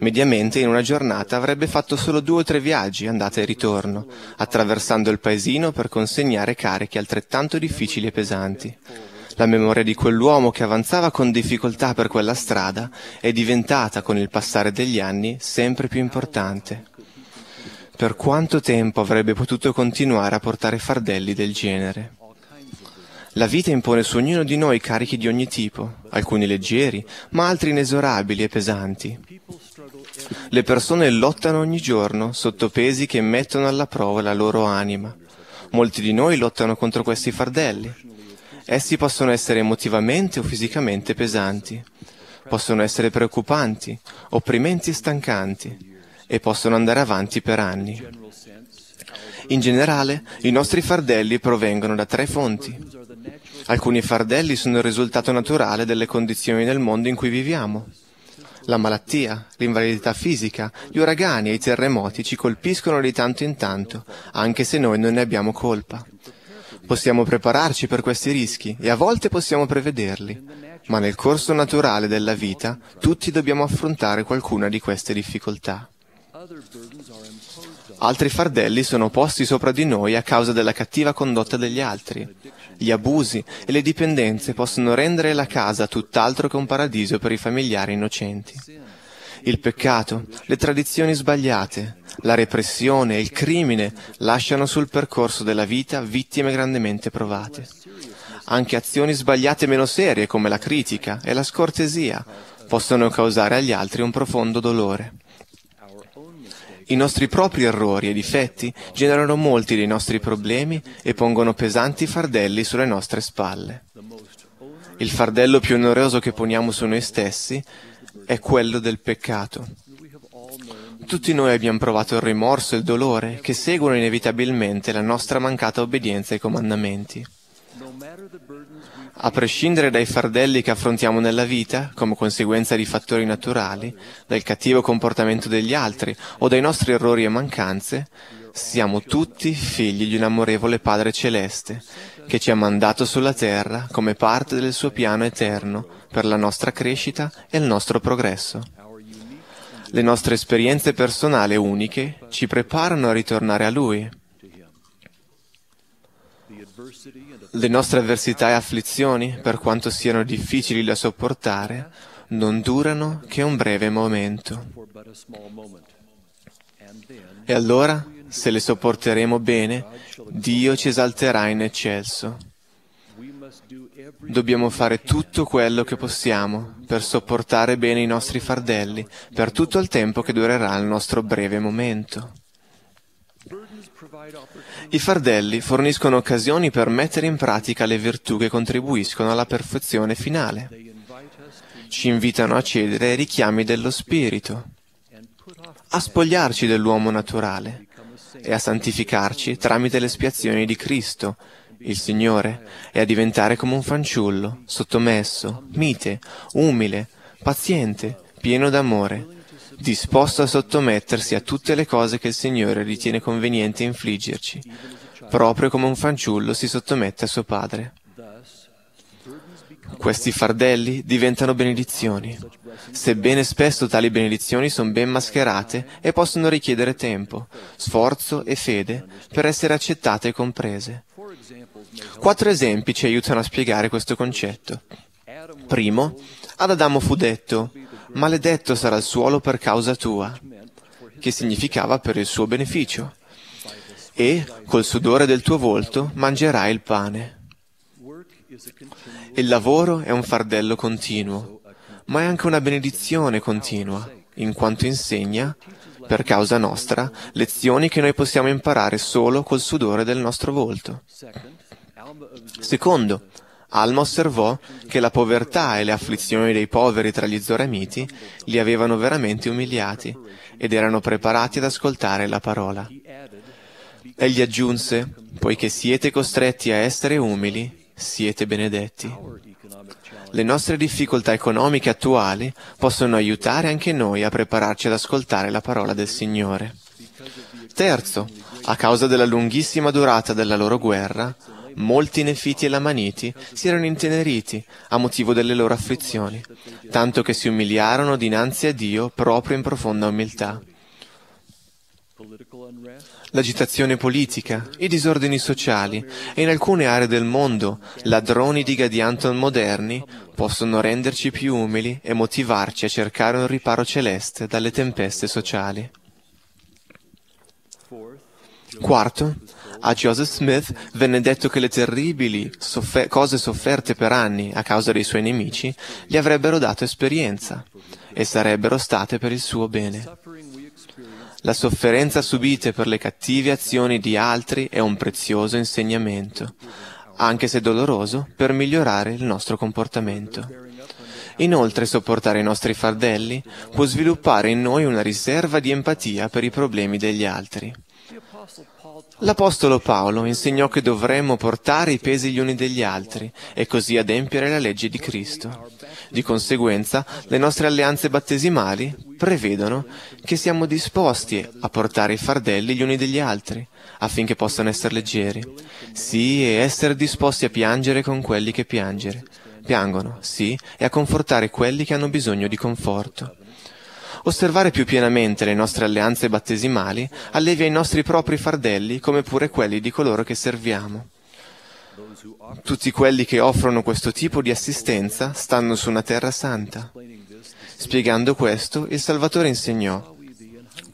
Mediamente in una giornata avrebbe fatto solo due o tre viaggi, andata e ritorno, attraversando il paesino per consegnare carichi altrettanto difficili e pesanti. La memoria di quell'uomo che avanzava con difficoltà per quella strada è diventata, con il passare degli anni, sempre più importante. Per quanto tempo avrebbe potuto continuare a portare fardelli del genere? La vita impone su ognuno di noi carichi di ogni tipo, alcuni leggeri, ma altri inesorabili e pesanti. Le persone lottano ogni giorno sotto pesi che mettono alla prova la loro anima. Molti di noi lottano contro questi fardelli. Essi possono essere emotivamente o fisicamente pesanti, possono essere preoccupanti, opprimenti e stancanti, e possono andare avanti per anni. In generale, i nostri fardelli provengono da tre fonti Alcuni fardelli sono il risultato naturale delle condizioni nel mondo in cui viviamo. La malattia, l'invalidità fisica, gli uragani e i terremoti ci colpiscono di tanto in tanto, anche se noi non ne abbiamo colpa. Possiamo prepararci per questi rischi e a volte possiamo prevederli, ma nel corso naturale della vita tutti dobbiamo affrontare qualcuna di queste difficoltà. Altri fardelli sono posti sopra di noi a causa della cattiva condotta degli altri gli abusi e le dipendenze possono rendere la casa tutt'altro che un paradiso per i familiari innocenti. Il peccato, le tradizioni sbagliate, la repressione e il crimine lasciano sul percorso della vita vittime grandemente provate. Anche azioni sbagliate meno serie come la critica e la scortesia possono causare agli altri un profondo dolore. I nostri propri errori e difetti generano molti dei nostri problemi e pongono pesanti fardelli sulle nostre spalle. Il fardello più oneroso che poniamo su noi stessi è quello del peccato. Tutti noi abbiamo provato il rimorso e il dolore che seguono inevitabilmente la nostra mancata obbedienza ai comandamenti. A prescindere dai fardelli che affrontiamo nella vita, come conseguenza di fattori naturali, dal cattivo comportamento degli altri o dai nostri errori e mancanze, siamo tutti figli di un amorevole Padre Celeste, che ci ha mandato sulla terra come parte del suo piano eterno per la nostra crescita e il nostro progresso. Le nostre esperienze personali uniche ci preparano a ritornare a Lui. Le nostre avversità e afflizioni, per quanto siano difficili da sopportare, non durano che un breve momento. E allora, se le sopporteremo bene, Dio ci esalterà in eccesso. Dobbiamo fare tutto quello che possiamo per sopportare bene i nostri fardelli, per tutto il tempo che durerà il nostro breve momento. I fardelli forniscono occasioni per mettere in pratica le virtù che contribuiscono alla perfezione finale. Ci invitano a cedere ai richiami dello Spirito, a spogliarci dell'uomo naturale e a santificarci tramite le spiazioni di Cristo, il Signore, e a diventare come un fanciullo, sottomesso, mite, umile, paziente, pieno d'amore, disposto a sottomettersi a tutte le cose che il Signore ritiene conveniente infliggerci, proprio come un fanciullo si sottomette a suo padre. Questi fardelli diventano benedizioni, sebbene spesso tali benedizioni sono ben mascherate e possono richiedere tempo, sforzo e fede per essere accettate e comprese. Quattro esempi ci aiutano a spiegare questo concetto. Primo, ad Adamo fu detto, maledetto sarà il suolo per causa tua, che significava per il suo beneficio, e col sudore del tuo volto mangerai il pane. Il lavoro è un fardello continuo, ma è anche una benedizione continua, in quanto insegna, per causa nostra, lezioni che noi possiamo imparare solo col sudore del nostro volto. Secondo, Alma osservò che la povertà e le afflizioni dei poveri tra gli zoramiti li avevano veramente umiliati ed erano preparati ad ascoltare la parola. Egli aggiunse, poiché siete costretti a essere umili, siete benedetti. Le nostre difficoltà economiche attuali possono aiutare anche noi a prepararci ad ascoltare la parola del Signore. Terzo, a causa della lunghissima durata della loro guerra, Molti nefiti e lamaniti si erano inteneriti a motivo delle loro afflizioni, tanto che si umiliarono dinanzi a Dio proprio in profonda umiltà. L'agitazione politica, i disordini sociali e in alcune aree del mondo ladroni di gadianton moderni possono renderci più umili e motivarci a cercare un riparo celeste dalle tempeste sociali. Quarto, a Joseph Smith venne detto che le terribili soffer- cose sofferte per anni a causa dei suoi nemici gli avrebbero dato esperienza e sarebbero state per il suo bene. La sofferenza subita per le cattive azioni di altri è un prezioso insegnamento, anche se doloroso, per migliorare il nostro comportamento. Inoltre sopportare i nostri fardelli può sviluppare in noi una riserva di empatia per i problemi degli altri. L'Apostolo Paolo insegnò che dovremmo portare i pesi gli uni degli altri e così adempiere la legge di Cristo. Di conseguenza, le nostre alleanze battesimali prevedono che siamo disposti a portare i fardelli gli uni degli altri, affinché possano essere leggeri. Sì, e essere disposti a piangere con quelli che piangere. Piangono, sì, e a confortare quelli che hanno bisogno di conforto. Osservare più pienamente le nostre alleanze battesimali allevia i nostri propri fardelli, come pure quelli di coloro che serviamo. Tutti quelli che offrono questo tipo di assistenza stanno su una terra santa. Spiegando questo, il Salvatore insegnò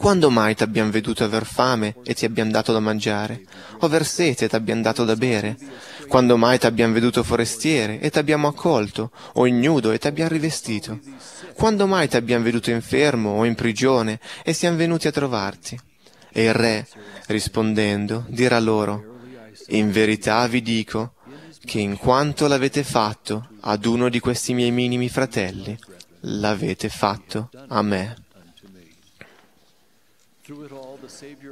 quando mai t'abbiam veduto aver fame e ti abbiam dato da mangiare? O aver sete e t'abbiam dato da bere? Quando mai t'abbiam veduto forestiere e t'abbiamo accolto? O ignudo e t'abbiam rivestito? Quando mai t'abbiam veduto infermo o in prigione e siam venuti a trovarti? E il re, rispondendo, dirà loro, In verità vi dico, che in quanto l'avete fatto ad uno di questi miei minimi fratelli, l'avete fatto a me.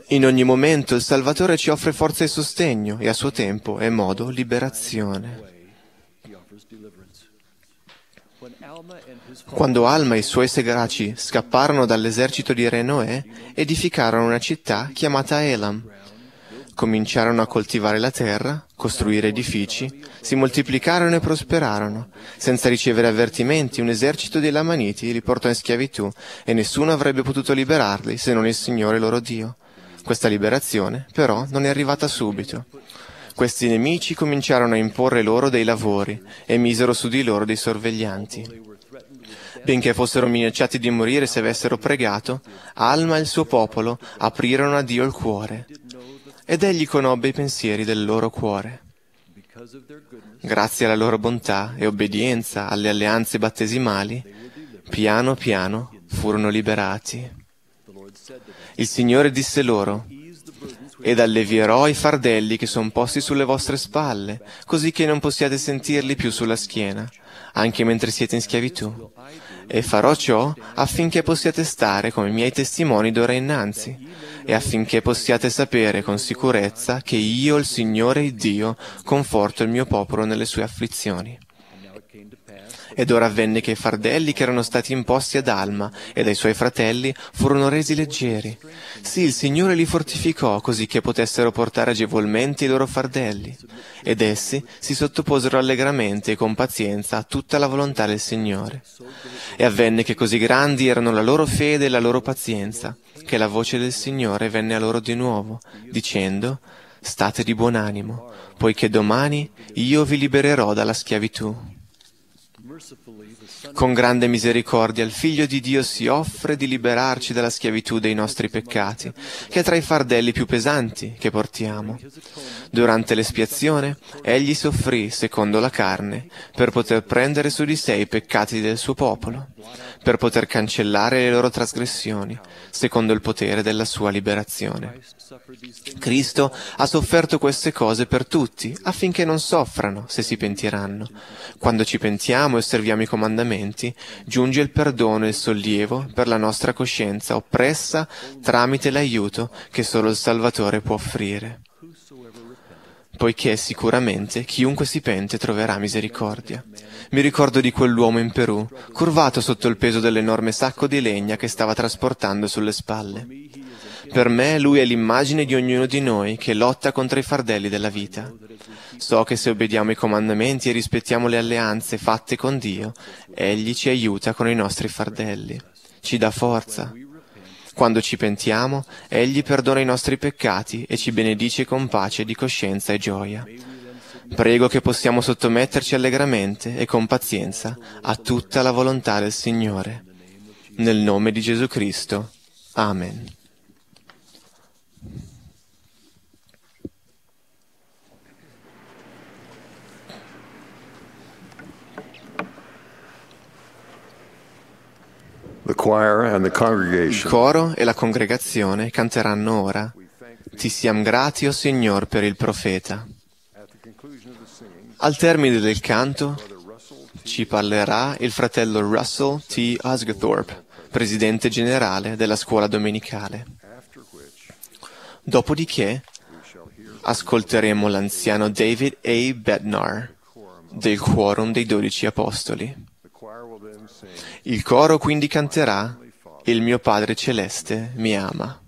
In ogni momento il Salvatore ci offre forza e sostegno e a suo tempo e modo liberazione. Quando Alma e i suoi seguaci scapparono dall'esercito di Re Noè, edificarono una città chiamata Elam cominciarono a coltivare la terra, costruire edifici, si moltiplicarono e prosperarono. Senza ricevere avvertimenti, un esercito dei Lamaniti li portò in schiavitù e nessuno avrebbe potuto liberarli se non il Signore loro Dio. Questa liberazione, però, non è arrivata subito. Questi nemici cominciarono a imporre loro dei lavori e misero su di loro dei sorveglianti. Benché fossero minacciati di morire se avessero pregato, Alma e il suo popolo aprirono a Dio il cuore ed egli conobbe i pensieri del loro cuore. Grazie alla loro bontà e obbedienza alle alleanze battesimali, piano piano furono liberati. Il Signore disse loro, ed allevierò i fardelli che sono posti sulle vostre spalle, così che non possiate sentirli più sulla schiena, anche mentre siete in schiavitù e farò ciò affinché possiate stare come miei testimoni d'ora innanzi e affinché possiate sapere con sicurezza che io, il Signore il Dio, conforto il mio popolo nelle sue afflizioni. Ed ora avvenne che i fardelli che erano stati imposti ad Alma e dai suoi fratelli furono resi leggeri. Sì, il Signore li fortificò così che potessero portare agevolmente i loro fardelli. Ed essi si sottoposero allegramente e con pazienza a tutta la volontà del Signore. E avvenne che così grandi erano la loro fede e la loro pazienza, che la voce del Signore venne a loro di nuovo, dicendo, State di buon animo, poiché domani io vi libererò dalla schiavitù. Con grande misericordia il Figlio di Dio si offre di liberarci dalla schiavitù dei nostri peccati, che è tra i fardelli più pesanti che portiamo. Durante l'espiazione, egli soffrì secondo la carne, per poter prendere su di sé i peccati del suo popolo per poter cancellare le loro trasgressioni, secondo il potere della sua liberazione. Cristo ha sofferto queste cose per tutti, affinché non soffrano se si pentiranno. Quando ci pentiamo e serviamo i comandamenti, giunge il perdono e il sollievo per la nostra coscienza oppressa tramite l'aiuto che solo il Salvatore può offrire poiché sicuramente chiunque si pente troverà misericordia. Mi ricordo di quell'uomo in Perù, curvato sotto il peso dell'enorme sacco di legna che stava trasportando sulle spalle. Per me lui è l'immagine di ognuno di noi che lotta contro i fardelli della vita. So che se obbediamo i comandamenti e rispettiamo le alleanze fatte con Dio, Egli ci aiuta con i nostri fardelli, ci dà forza, quando ci pentiamo, Egli perdona i nostri peccati e ci benedice con pace di coscienza e gioia. Prego che possiamo sottometterci allegramente e con pazienza a tutta la volontà del Signore. Nel nome di Gesù Cristo. Amen. Il coro e la congregazione canteranno ora Ti siam grati, o oh Signor, per il profeta. Al termine del canto ci parlerà il fratello Russell T. Osgathorpe, presidente generale della scuola domenicale. Dopodiché ascolteremo l'anziano David A. Bednar del Quorum dei Dodici Apostoli. Il coro quindi canterà Il mio Padre Celeste mi ama.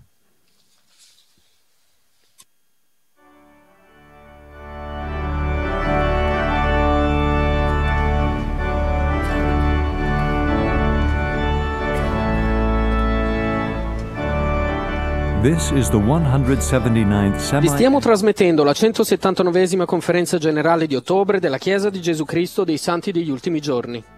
Vi stiamo trasmettendo la 179 conferenza generale di ottobre della Chiesa di Gesù Cristo dei Santi degli Ultimi Giorni.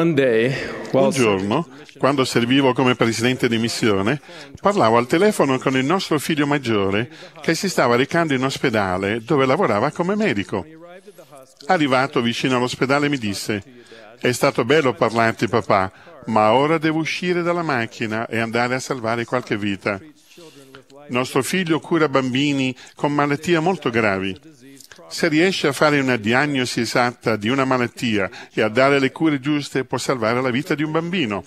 Un giorno, quando servivo come presidente di missione, parlavo al telefono con il nostro figlio maggiore che si stava recando in ospedale dove lavorava come medico. Arrivato vicino all'ospedale mi disse, è stato bello parlarti papà, ma ora devo uscire dalla macchina e andare a salvare qualche vita. Nostro figlio cura bambini con malattie molto gravi. Se riesce a fare una diagnosi esatta di una malattia e a dare le cure giuste può salvare la vita di un bambino.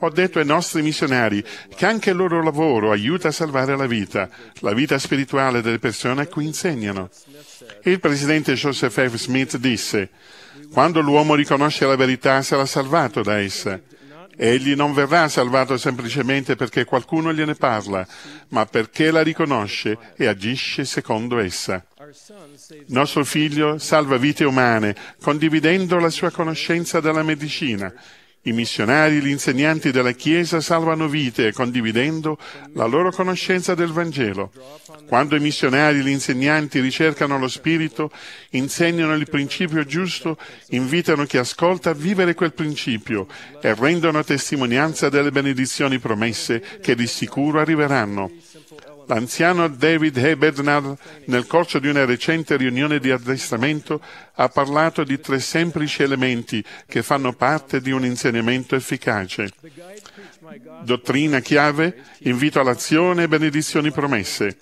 Ho detto ai nostri missionari che anche il loro lavoro aiuta a salvare la vita, la vita spirituale delle persone a cui insegnano. Il presidente Joseph F. Smith disse, quando l'uomo riconosce la verità sarà salvato da essa. Egli non verrà salvato semplicemente perché qualcuno gliene parla, ma perché la riconosce e agisce secondo essa. Nostro figlio salva vite umane condividendo la sua conoscenza della medicina i missionari, gli insegnanti della Chiesa salvano vite condividendo la loro conoscenza del Vangelo. Quando i missionari, gli insegnanti ricercano lo Spirito, insegnano il principio giusto, invitano chi ascolta a vivere quel principio e rendono testimonianza delle benedizioni promesse che di sicuro arriveranno. L'anziano David E. Bednar, nel corso di una recente riunione di addestramento, ha parlato di tre semplici elementi che fanno parte di un insegnamento efficace. Dottrina chiave, invito all'azione e benedizioni promesse.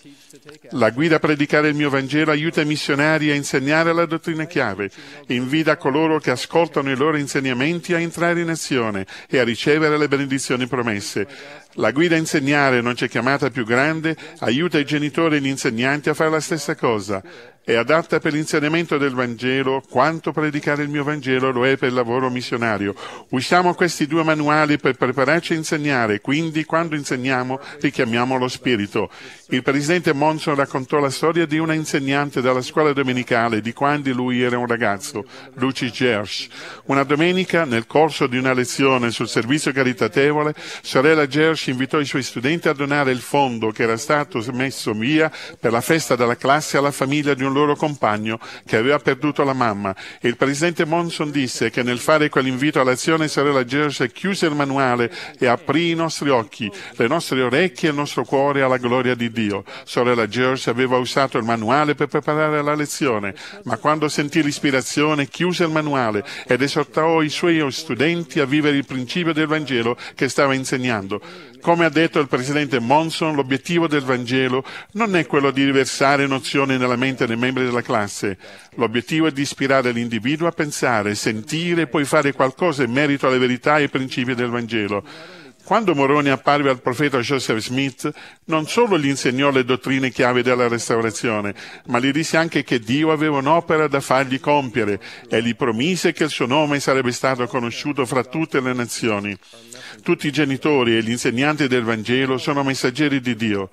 La guida a predicare il mio Vangelo aiuta i missionari a insegnare la dottrina chiave, invita coloro che ascoltano i loro insegnamenti a entrare in azione e a ricevere le benedizioni promesse. La guida a insegnare non c'è chiamata più grande, aiuta i genitori e gli insegnanti a fare la stessa cosa. È adatta per l'insegnamento del Vangelo quanto predicare il mio Vangelo lo è per il lavoro missionario. Usiamo questi due manuali per prepararci a insegnare, quindi quando insegniamo richiamiamo lo Spirito. Il presidente Monson raccontò la storia di una insegnante dalla scuola domenicale di quando lui era un ragazzo, Lucy Gersh. Una domenica, nel corso di una lezione sul servizio caritatevole, sorella Gersh Gramsci invitò i suoi studenti a donare il fondo che era stato messo via per la festa della classe alla famiglia di un loro compagno che aveva perduto la mamma e il presidente Monson disse che nel fare quell'invito all'azione Sorella George chiuse il manuale e aprì i nostri occhi, le nostre orecchie e il nostro cuore alla gloria di Dio. Sorella George aveva usato il manuale per preparare la lezione, ma quando sentì l'ispirazione chiuse il manuale ed esortò i suoi studenti a vivere il principio del Vangelo che stava insegnando. Come ha detto il presidente Monson, l'obiettivo del Vangelo non è quello di riversare nozioni nella mente dei membri della classe. L'obiettivo è di ispirare l'individuo a pensare, sentire e poi fare qualcosa in merito alle verità e ai principi del Vangelo. Quando Moroni apparve al profeta Joseph Smith, non solo gli insegnò le dottrine chiave della restaurazione, ma gli disse anche che Dio aveva un'opera da fargli compiere e gli promise che il suo nome sarebbe stato conosciuto fra tutte le nazioni. Tutti i genitori e gli insegnanti del Vangelo sono messaggeri di Dio.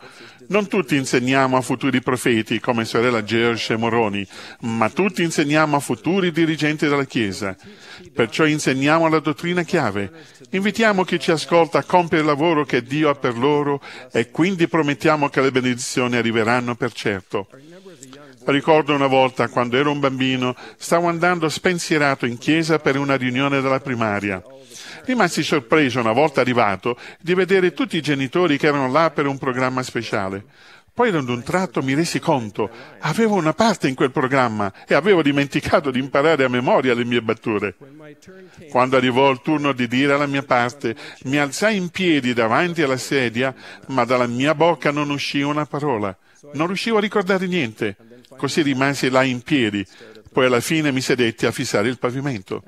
Non tutti insegniamo a futuri profeti come sorella Gershe Moroni, ma tutti insegniamo a futuri dirigenti della Chiesa. Perciò insegniamo la dottrina chiave. Invitiamo chi ci ascolta a compiere il lavoro che Dio ha per loro e quindi promettiamo che le benedizioni arriveranno per certo. Ricordo una volta, quando ero un bambino, stavo andando spensierato in chiesa per una riunione della primaria. Rimasi sorpreso una volta arrivato di vedere tutti i genitori che erano là per un programma speciale. Poi ad un tratto mi resi conto, avevo una parte in quel programma e avevo dimenticato di imparare a memoria le mie battute. Quando arrivò il turno di dire la mia parte, mi alzai in piedi davanti alla sedia, ma dalla mia bocca non uscì una parola. Non riuscivo a ricordare niente. Così rimasi là in piedi, poi alla fine mi sedetti a fissare il pavimento.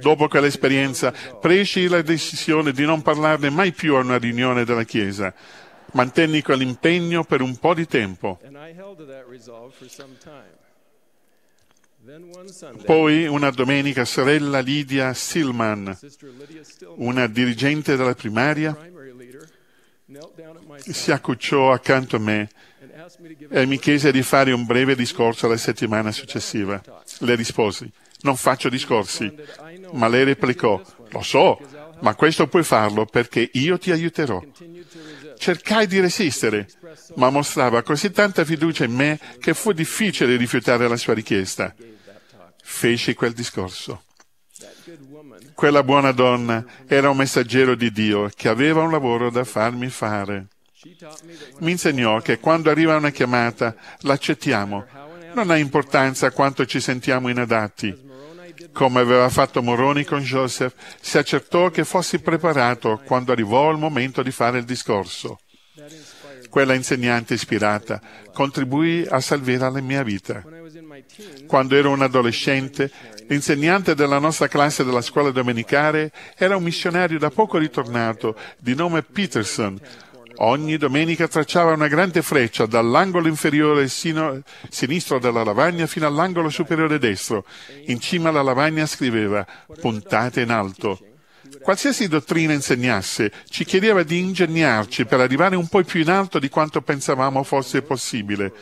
Dopo quell'esperienza presi la decisione di non parlarne mai più a una riunione della Chiesa. Mantenni quell'impegno per un po' di tempo. Poi una domenica sorella Lydia Stillman, una dirigente della primaria, si accucciò accanto a me e mi chiese di fare un breve discorso la settimana successiva. Le risposi, non faccio discorsi, ma lei replicò, lo so, ma questo puoi farlo perché io ti aiuterò. Cercai di resistere, ma mostrava così tanta fiducia in me che fu difficile rifiutare la sua richiesta. Feci quel discorso. Quella buona donna era un messaggero di Dio che aveva un lavoro da farmi fare. Mi insegnò che quando arriva una chiamata l'accettiamo. Non ha importanza quanto ci sentiamo inadatti. Come aveva fatto Moroni con Joseph, si accertò che fossi preparato quando arrivò il momento di fare il discorso. Quella insegnante ispirata contribuì a salvare la mia vita. Quando ero un adolescente, l'insegnante della nostra classe della scuola domenicale era un missionario da poco ritornato di nome Peterson, Ogni domenica tracciava una grande freccia dall'angolo inferiore sino, sinistro della lavagna fino all'angolo superiore destro. In cima alla lavagna scriveva puntate in alto. Qualsiasi dottrina insegnasse, ci chiedeva di ingegnarci per arrivare un po' più in alto di quanto pensavamo fosse possibile.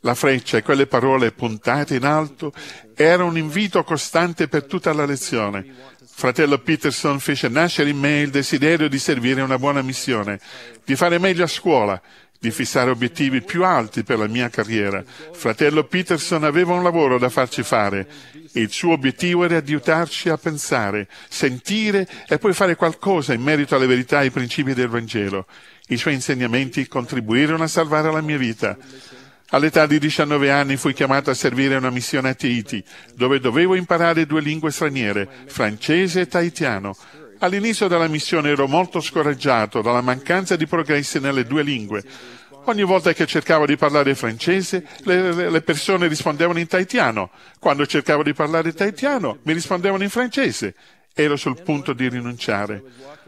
La freccia e quelle parole puntate in alto era un invito costante per tutta la lezione. Fratello Peterson fece nascere in me il desiderio di servire una buona missione, di fare meglio a scuola, di fissare obiettivi più alti per la mia carriera. Fratello Peterson aveva un lavoro da farci fare il suo obiettivo era aiutarci a pensare, sentire e poi fare qualcosa in merito alle verità e ai principi del Vangelo. I suoi insegnamenti contribuirono a salvare la mia vita. All'età di 19 anni fui chiamato a servire una missione a Tahiti, dove dovevo imparare due lingue straniere, francese e tahitiano. All'inizio della missione ero molto scoraggiato dalla mancanza di progressi nelle due lingue. Ogni volta che cercavo di parlare francese, le, le persone rispondevano in tahitiano. Quando cercavo di parlare tahitiano, mi rispondevano in francese. Ero sul punto di rinunciare.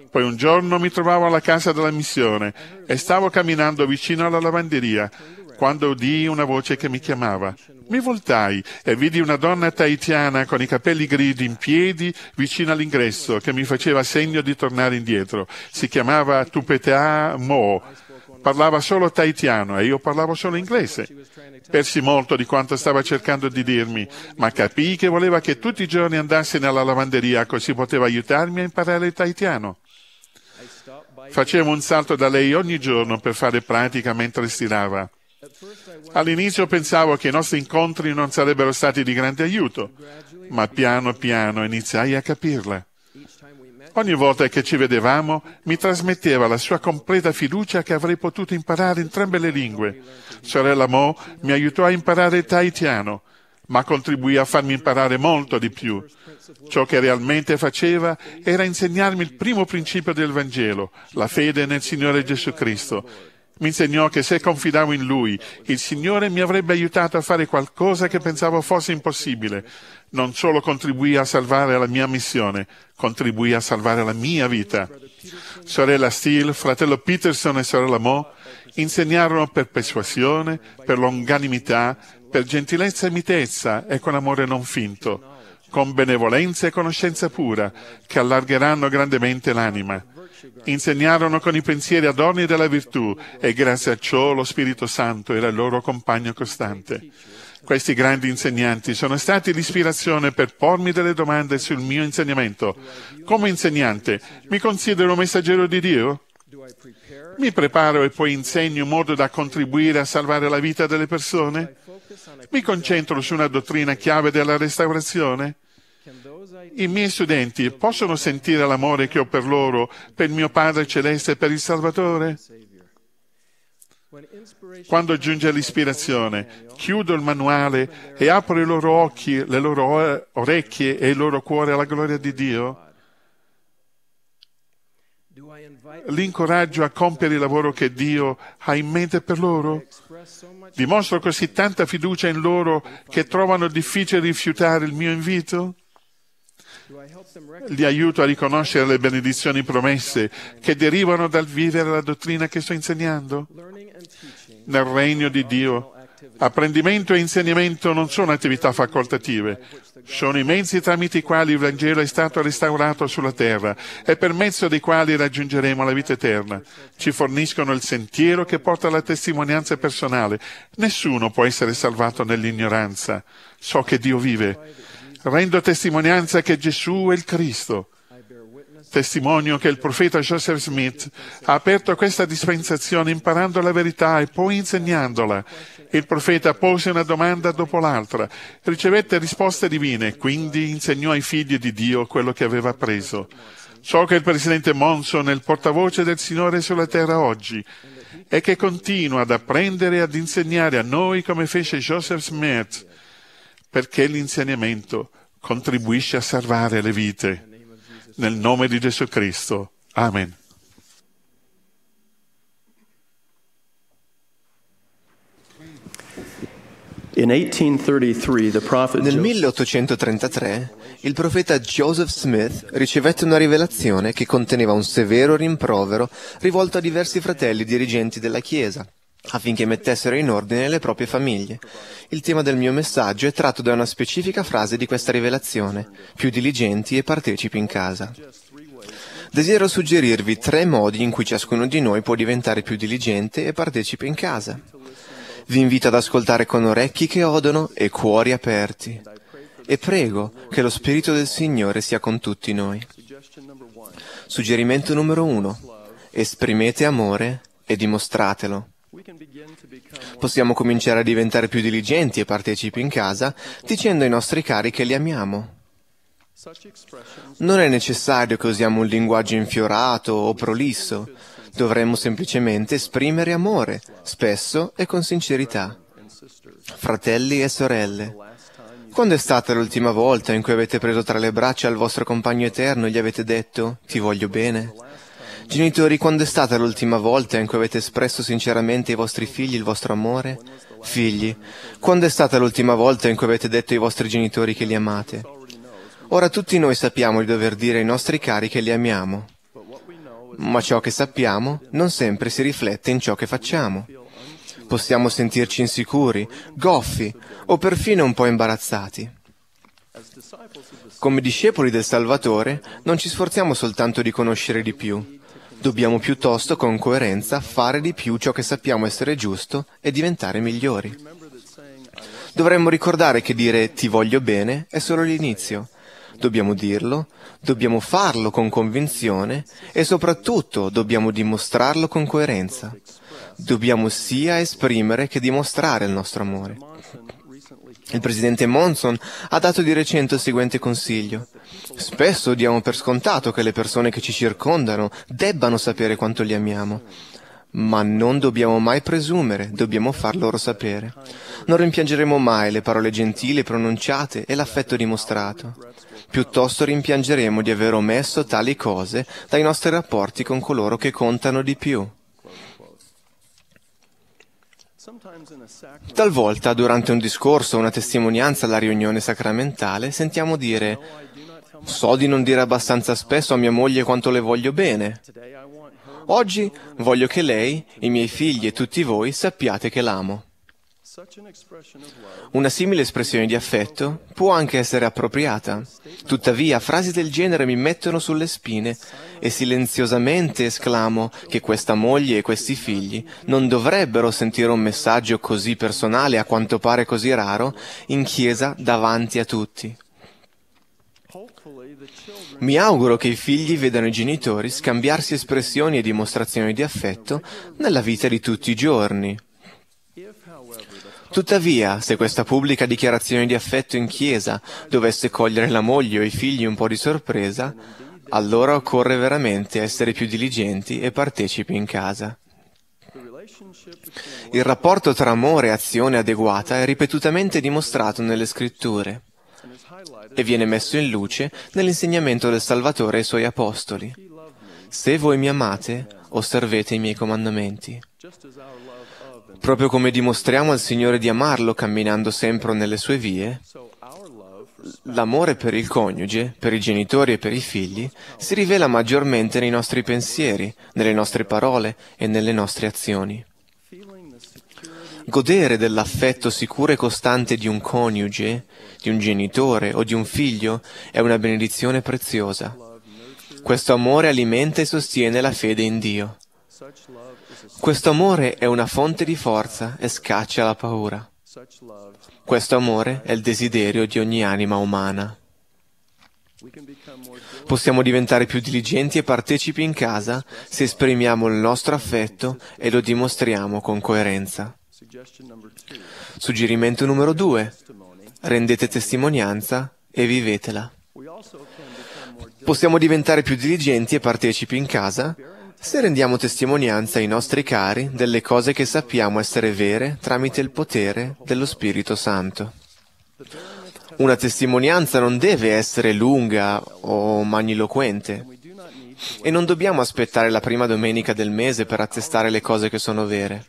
Poi un giorno mi trovavo alla casa della missione e stavo camminando vicino alla lavanderia quando udii una voce che mi chiamava. Mi voltai e vidi una donna tahitiana con i capelli grigi in piedi vicino all'ingresso che mi faceva segno di tornare indietro. Si chiamava Tupetea Mo. Parlava solo tahitiano e io parlavo solo inglese. Persi molto di quanto stava cercando di dirmi, ma capii che voleva che tutti i giorni andassi nella lavanderia così poteva aiutarmi a imparare il tahitiano. Facevo un salto da lei ogni giorno per fare pratica mentre stirava. All'inizio pensavo che i nostri incontri non sarebbero stati di grande aiuto, ma piano piano iniziai a capirla. Ogni volta che ci vedevamo mi trasmetteva la sua completa fiducia che avrei potuto imparare entrambe le lingue. Sorella Mo mi aiutò a imparare il tahitiano, ma contribuì a farmi imparare molto di più. Ciò che realmente faceva era insegnarmi il primo principio del Vangelo, la fede nel Signore Gesù Cristo, mi insegnò che se confidavo in Lui, il Signore mi avrebbe aiutato a fare qualcosa che pensavo fosse impossibile. Non solo contribuì a salvare la mia missione, contribuì a salvare la mia vita. Sorella Steele, fratello Peterson e sorella Mo insegnarono per persuasione, per longanimità, per gentilezza e mitezza e con amore non finto, con benevolenza e conoscenza pura, che allargheranno grandemente l'anima. Insegnarono con i pensieri adorni della virtù e grazie a ciò lo Spirito Santo era il loro compagno costante. Questi grandi insegnanti sono stati l'ispirazione per pormi delle domande sul mio insegnamento. Come insegnante, mi considero messaggero di Dio? Mi preparo e poi insegno in modo da contribuire a salvare la vita delle persone? Mi concentro su una dottrina chiave della restaurazione? I miei studenti possono sentire l'amore che ho per loro, per il mio Padre Celeste e per il Salvatore? Quando giunge l'ispirazione, chiudo il manuale e apro i loro occhi, le loro orecchie e il loro cuore alla gloria di Dio? Li incoraggio a compiere il lavoro che Dio ha in mente per loro? Dimostro così tanta fiducia in loro che trovano difficile rifiutare il mio invito? Li aiuto a riconoscere le benedizioni promesse che derivano dal vivere la dottrina che sto insegnando. Nel regno di Dio, apprendimento e insegnamento non sono attività facoltative, sono i mezzi tramite i quali il Vangelo è stato restaurato sulla terra e per mezzo dei quali raggiungeremo la vita eterna. Ci forniscono il sentiero che porta alla testimonianza personale. Nessuno può essere salvato nell'ignoranza. So che Dio vive. Rendo testimonianza che Gesù è il Cristo. Testimonio che il profeta Joseph Smith ha aperto questa dispensazione imparando la verità e poi insegnandola. Il profeta pose una domanda dopo l'altra, ricevette risposte divine, quindi insegnò ai figli di Dio quello che aveva appreso. So che il presidente Monson è il portavoce del Signore sulla terra oggi e che continua ad apprendere e ad insegnare a noi come fece Joseph Smith perché l'insegnamento contribuisce a salvare le vite. Nel nome di Gesù Cristo. Amen. Nel 1833 il profeta Joseph Smith ricevette una rivelazione che conteneva un severo rimprovero rivolto a diversi fratelli dirigenti della Chiesa affinché mettessero in ordine le proprie famiglie. Il tema del mio messaggio è tratto da una specifica frase di questa rivelazione, più diligenti e partecipi in casa. Desidero suggerirvi tre modi in cui ciascuno di noi può diventare più diligente e partecipe in casa. Vi invito ad ascoltare con orecchi che odono e cuori aperti. E prego che lo Spirito del Signore sia con tutti noi. Suggerimento numero uno. Esprimete amore e dimostratelo. Possiamo cominciare a diventare più diligenti e partecipi in casa dicendo ai nostri cari che li amiamo. Non è necessario che usiamo un linguaggio infiorato o prolisso, dovremmo semplicemente esprimere amore, spesso e con sincerità. Fratelli e sorelle, quando è stata l'ultima volta in cui avete preso tra le braccia il vostro compagno eterno e gli avete detto ti voglio bene? Genitori, quando è stata l'ultima volta in cui avete espresso sinceramente ai vostri figli il vostro amore? Figli, quando è stata l'ultima volta in cui avete detto ai vostri genitori che li amate? Ora tutti noi sappiamo di dover dire ai nostri cari che li amiamo, ma ciò che sappiamo non sempre si riflette in ciò che facciamo. Possiamo sentirci insicuri, goffi o perfino un po' imbarazzati. Come discepoli del Salvatore non ci sforziamo soltanto di conoscere di più, Dobbiamo piuttosto con coerenza fare di più ciò che sappiamo essere giusto e diventare migliori. Dovremmo ricordare che dire ti voglio bene è solo l'inizio. Dobbiamo dirlo, dobbiamo farlo con convinzione e soprattutto dobbiamo dimostrarlo con coerenza. Dobbiamo sia esprimere che dimostrare il nostro amore. Il presidente Monson ha dato di recente il seguente consiglio. Spesso diamo per scontato che le persone che ci circondano debbano sapere quanto li amiamo. Ma non dobbiamo mai presumere, dobbiamo far loro sapere. Non rimpiangeremo mai le parole gentili pronunciate e l'affetto dimostrato. Piuttosto rimpiangeremo di aver omesso tali cose dai nostri rapporti con coloro che contano di più. Talvolta, durante un discorso o una testimonianza alla riunione sacramentale, sentiamo dire So di non dire abbastanza spesso a mia moglie quanto le voglio bene. Oggi voglio che lei, i miei figli e tutti voi sappiate che l'amo. Una simile espressione di affetto può anche essere appropriata. Tuttavia, frasi del genere mi mettono sulle spine e silenziosamente esclamo che questa moglie e questi figli non dovrebbero sentire un messaggio così personale, a quanto pare così raro, in chiesa davanti a tutti. Mi auguro che i figli vedano i genitori scambiarsi espressioni e dimostrazioni di affetto nella vita di tutti i giorni. Tuttavia, se questa pubblica dichiarazione di affetto in chiesa dovesse cogliere la moglie o i figli un po' di sorpresa, allora occorre veramente essere più diligenti e partecipi in casa. Il rapporto tra amore e azione adeguata è ripetutamente dimostrato nelle scritture e viene messo in luce nell'insegnamento del Salvatore ai suoi apostoli. Se voi mi amate, osservate i miei comandamenti proprio come dimostriamo al Signore di amarlo camminando sempre nelle sue vie, l'amore per il coniuge, per i genitori e per i figli si rivela maggiormente nei nostri pensieri, nelle nostre parole e nelle nostre azioni. Godere dell'affetto sicuro e costante di un coniuge, di un genitore o di un figlio è una benedizione preziosa. Questo amore alimenta e sostiene la fede in Dio. Questo amore è una fonte di forza e scaccia la paura. Questo amore è il desiderio di ogni anima umana. Possiamo diventare più diligenti e partecipi in casa se esprimiamo il nostro affetto e lo dimostriamo con coerenza. Suggerimento numero due. Rendete testimonianza e vivetela. Possiamo diventare più diligenti e partecipi in casa se rendiamo testimonianza ai nostri cari delle cose che sappiamo essere vere tramite il potere dello Spirito Santo. Una testimonianza non deve essere lunga o magniloquente e non dobbiamo aspettare la prima domenica del mese per attestare le cose che sono vere.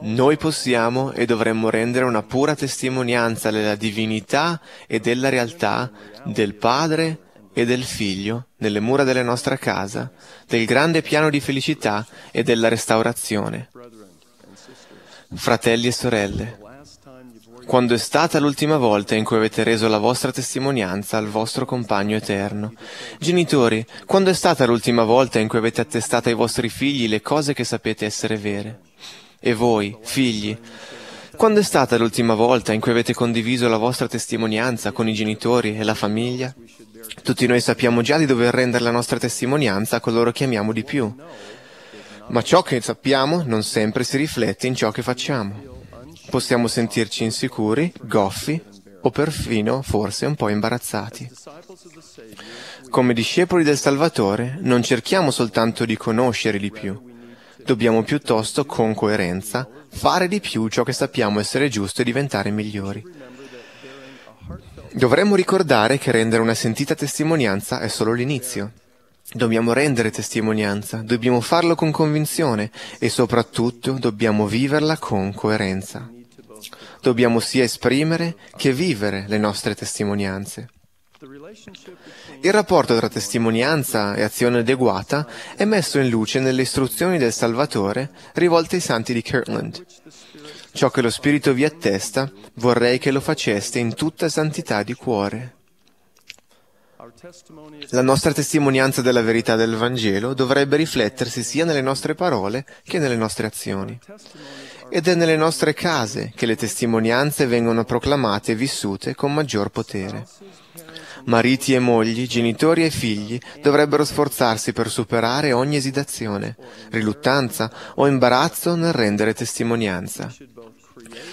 Noi possiamo e dovremmo rendere una pura testimonianza della divinità e della realtà del Padre e del Figlio nelle mura della nostra casa, del grande piano di felicità e della restaurazione. Fratelli e sorelle, quando è stata l'ultima volta in cui avete reso la vostra testimonianza al vostro compagno eterno? Genitori, quando è stata l'ultima volta in cui avete attestato ai vostri figli le cose che sapete essere vere? E voi, figli, quando è stata l'ultima volta in cui avete condiviso la vostra testimonianza con i genitori e la famiglia? Tutti noi sappiamo già di dover rendere la nostra testimonianza a coloro che amiamo di più, ma ciò che sappiamo non sempre si riflette in ciò che facciamo. Possiamo sentirci insicuri, goffi o perfino forse un po' imbarazzati. Come discepoli del Salvatore non cerchiamo soltanto di conoscere di più, Dobbiamo piuttosto, con coerenza, fare di più ciò che sappiamo essere giusto e diventare migliori. Dovremmo ricordare che rendere una sentita testimonianza è solo l'inizio. Dobbiamo rendere testimonianza, dobbiamo farlo con convinzione e soprattutto dobbiamo viverla con coerenza. Dobbiamo sia esprimere che vivere le nostre testimonianze. Il rapporto tra testimonianza e azione adeguata è messo in luce nelle istruzioni del Salvatore rivolte ai santi di Kirtland. Ciò che lo Spirito vi attesta, vorrei che lo faceste in tutta santità di cuore. La nostra testimonianza della verità del Vangelo dovrebbe riflettersi sia nelle nostre parole che nelle nostre azioni. Ed è nelle nostre case che le testimonianze vengono proclamate e vissute con maggior potere. Mariti e mogli, genitori e figli dovrebbero sforzarsi per superare ogni esitazione, riluttanza o imbarazzo nel rendere testimonianza.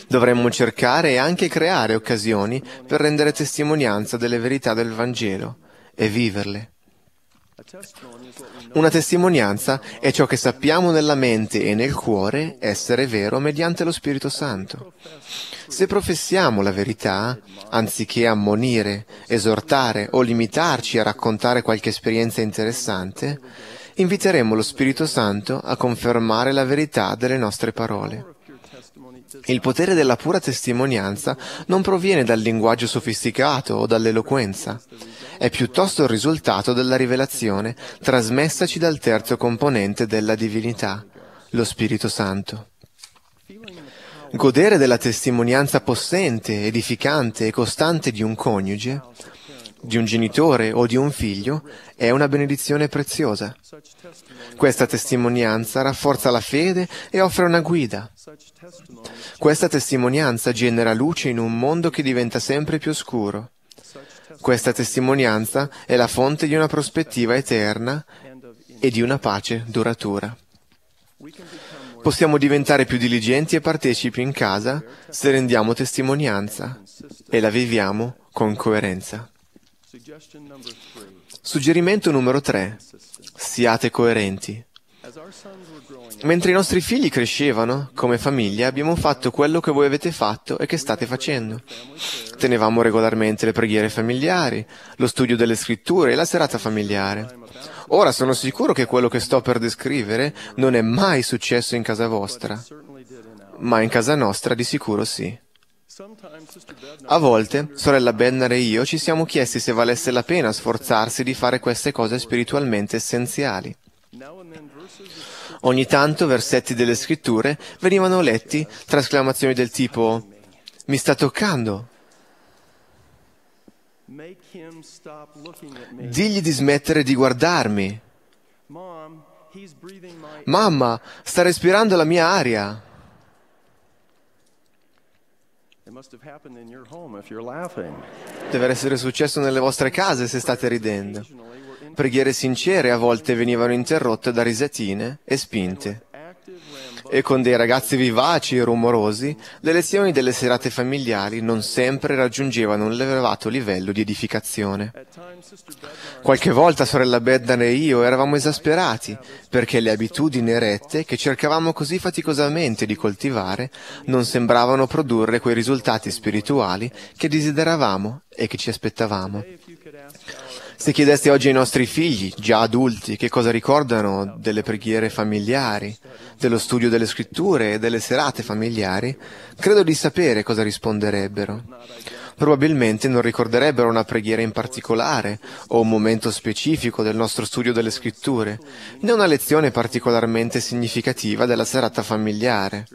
Dovremmo cercare e anche creare occasioni per rendere testimonianza delle verità del Vangelo e viverle. Una testimonianza è ciò che sappiamo nella mente e nel cuore essere vero mediante lo Spirito Santo. Se professiamo la verità, anziché ammonire, esortare o limitarci a raccontare qualche esperienza interessante, inviteremo lo Spirito Santo a confermare la verità delle nostre parole. Il potere della pura testimonianza non proviene dal linguaggio sofisticato o dall'eloquenza, è piuttosto il risultato della rivelazione trasmessaci dal terzo componente della divinità, lo Spirito Santo. Godere della testimonianza possente, edificante e costante di un coniuge, di un genitore o di un figlio è una benedizione preziosa. Questa testimonianza rafforza la fede e offre una guida. Questa testimonianza genera luce in un mondo che diventa sempre più oscuro. Questa testimonianza è la fonte di una prospettiva eterna e di una pace duratura. Possiamo diventare più diligenti e partecipi in casa se rendiamo testimonianza e la viviamo con coerenza. Suggerimento numero 3. Siate coerenti. Mentre i nostri figli crescevano, come famiglia abbiamo fatto quello che voi avete fatto e che state facendo. Tenevamo regolarmente le preghiere familiari, lo studio delle scritture e la serata familiare. Ora sono sicuro che quello che sto per descrivere non è mai successo in casa vostra, ma in casa nostra di sicuro sì. A volte, sorella Benner e io ci siamo chiesti se valesse la pena sforzarsi di fare queste cose spiritualmente essenziali. Ogni tanto versetti delle scritture venivano letti tra esclamazioni del tipo Mi sta toccando. Digli di smettere di guardarmi. Mamma, sta respirando la mia aria. Deve essere successo nelle vostre case se state ridendo preghiere sincere a volte venivano interrotte da risatine e spinte. E con dei ragazzi vivaci e rumorosi, le lezioni delle serate familiari non sempre raggiungevano un elevato livello di edificazione. Qualche volta sorella Beddan e io eravamo esasperati perché le abitudini erette che cercavamo così faticosamente di coltivare non sembravano produrre quei risultati spirituali che desideravamo e che ci aspettavamo. Se chiedeste oggi ai nostri figli, già adulti, che cosa ricordano delle preghiere familiari, dello studio delle scritture e delle serate familiari, credo di sapere cosa risponderebbero. Probabilmente non ricorderebbero una preghiera in particolare o un momento specifico del nostro studio delle scritture, né una lezione particolarmente significativa della serata familiare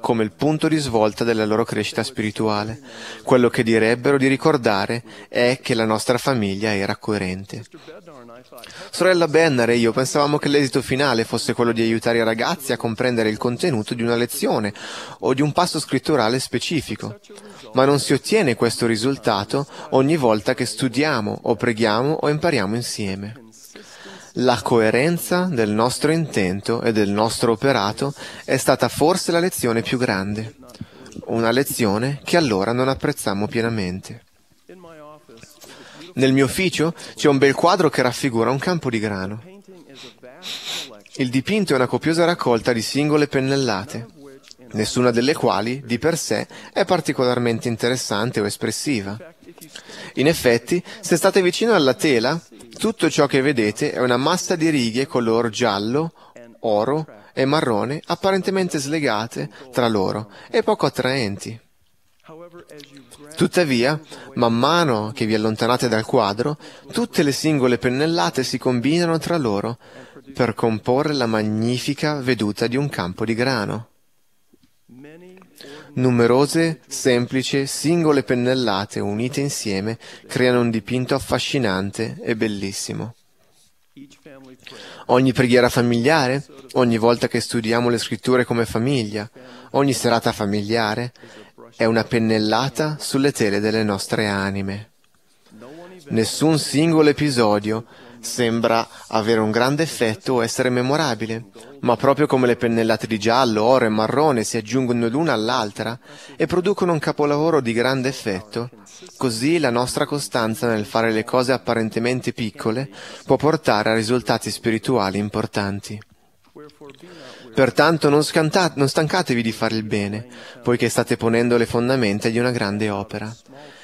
come il punto di svolta della loro crescita spirituale. Quello che direbbero di ricordare è che la nostra famiglia era coerente. Sorella Bennar e io pensavamo che l'esito finale fosse quello di aiutare i ragazzi a comprendere il contenuto di una lezione o di un passo scritturale specifico, ma non si ottiene questo risultato ogni volta che studiamo o preghiamo o impariamo insieme. La coerenza del nostro intento e del nostro operato è stata forse la lezione più grande, una lezione che allora non apprezzammo pienamente. Nel mio ufficio c'è un bel quadro che raffigura un campo di grano. Il dipinto è una copiosa raccolta di singole pennellate, nessuna delle quali di per sé è particolarmente interessante o espressiva. In effetti, se state vicino alla tela, tutto ciò che vedete è una massa di righe color giallo, oro e marrone apparentemente slegate tra loro e poco attraenti. Tuttavia, man mano che vi allontanate dal quadro, tutte le singole pennellate si combinano tra loro per comporre la magnifica veduta di un campo di grano. Numerose, semplici, singole pennellate unite insieme creano un dipinto affascinante e bellissimo. Ogni preghiera familiare, ogni volta che studiamo le scritture come famiglia, ogni serata familiare è una pennellata sulle tele delle nostre anime. Nessun singolo episodio sembra avere un grande effetto o essere memorabile, ma proprio come le pennellate di giallo, oro e marrone si aggiungono l'una all'altra e producono un capolavoro di grande effetto, così la nostra costanza nel fare le cose apparentemente piccole può portare a risultati spirituali importanti. Pertanto non, scanta- non stancatevi di fare il bene, poiché state ponendo le fondamenta di una grande opera,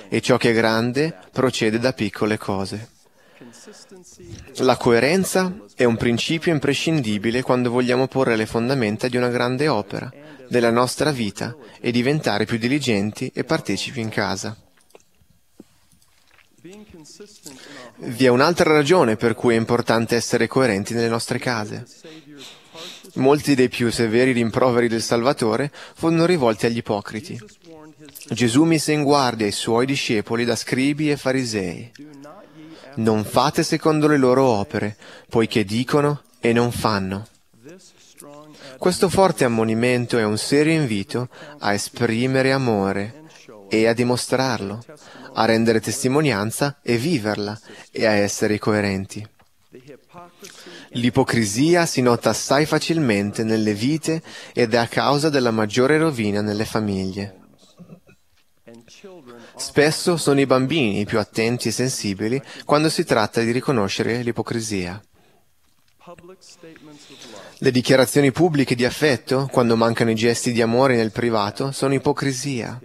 e ciò che è grande procede da piccole cose. La coerenza è un principio imprescindibile quando vogliamo porre le fondamenta di una grande opera, della nostra vita e diventare più diligenti e partecipi in casa. Vi è un'altra ragione per cui è importante essere coerenti nelle nostre case. Molti dei più severi rimproveri del Salvatore furono rivolti agli ipocriti. Gesù mise in guardia i suoi discepoli da scribi e farisei. Non fate secondo le loro opere, poiché dicono e non fanno. Questo forte ammonimento è un serio invito a esprimere amore e a dimostrarlo, a rendere testimonianza e viverla e a essere coerenti. L'ipocrisia si nota assai facilmente nelle vite ed è a causa della maggiore rovina nelle famiglie. Spesso sono i bambini i più attenti e sensibili quando si tratta di riconoscere l'ipocrisia. Le dichiarazioni pubbliche di affetto, quando mancano i gesti di amore nel privato, sono ipocrisia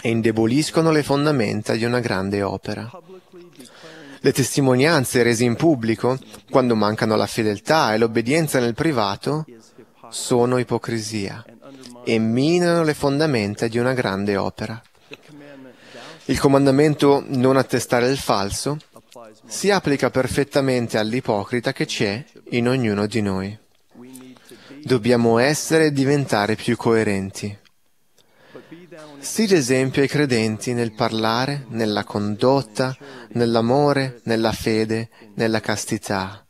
e indeboliscono le fondamenta di una grande opera. Le testimonianze rese in pubblico, quando mancano la fedeltà e l'obbedienza nel privato, sono ipocrisia e minano le fondamenta di una grande opera. Il comandamento non attestare il falso si applica perfettamente all'ipocrita che c'è in ognuno di noi. Dobbiamo essere e diventare più coerenti. Sii d'esempio ai credenti nel parlare, nella condotta, nell'amore, nella fede, nella castità,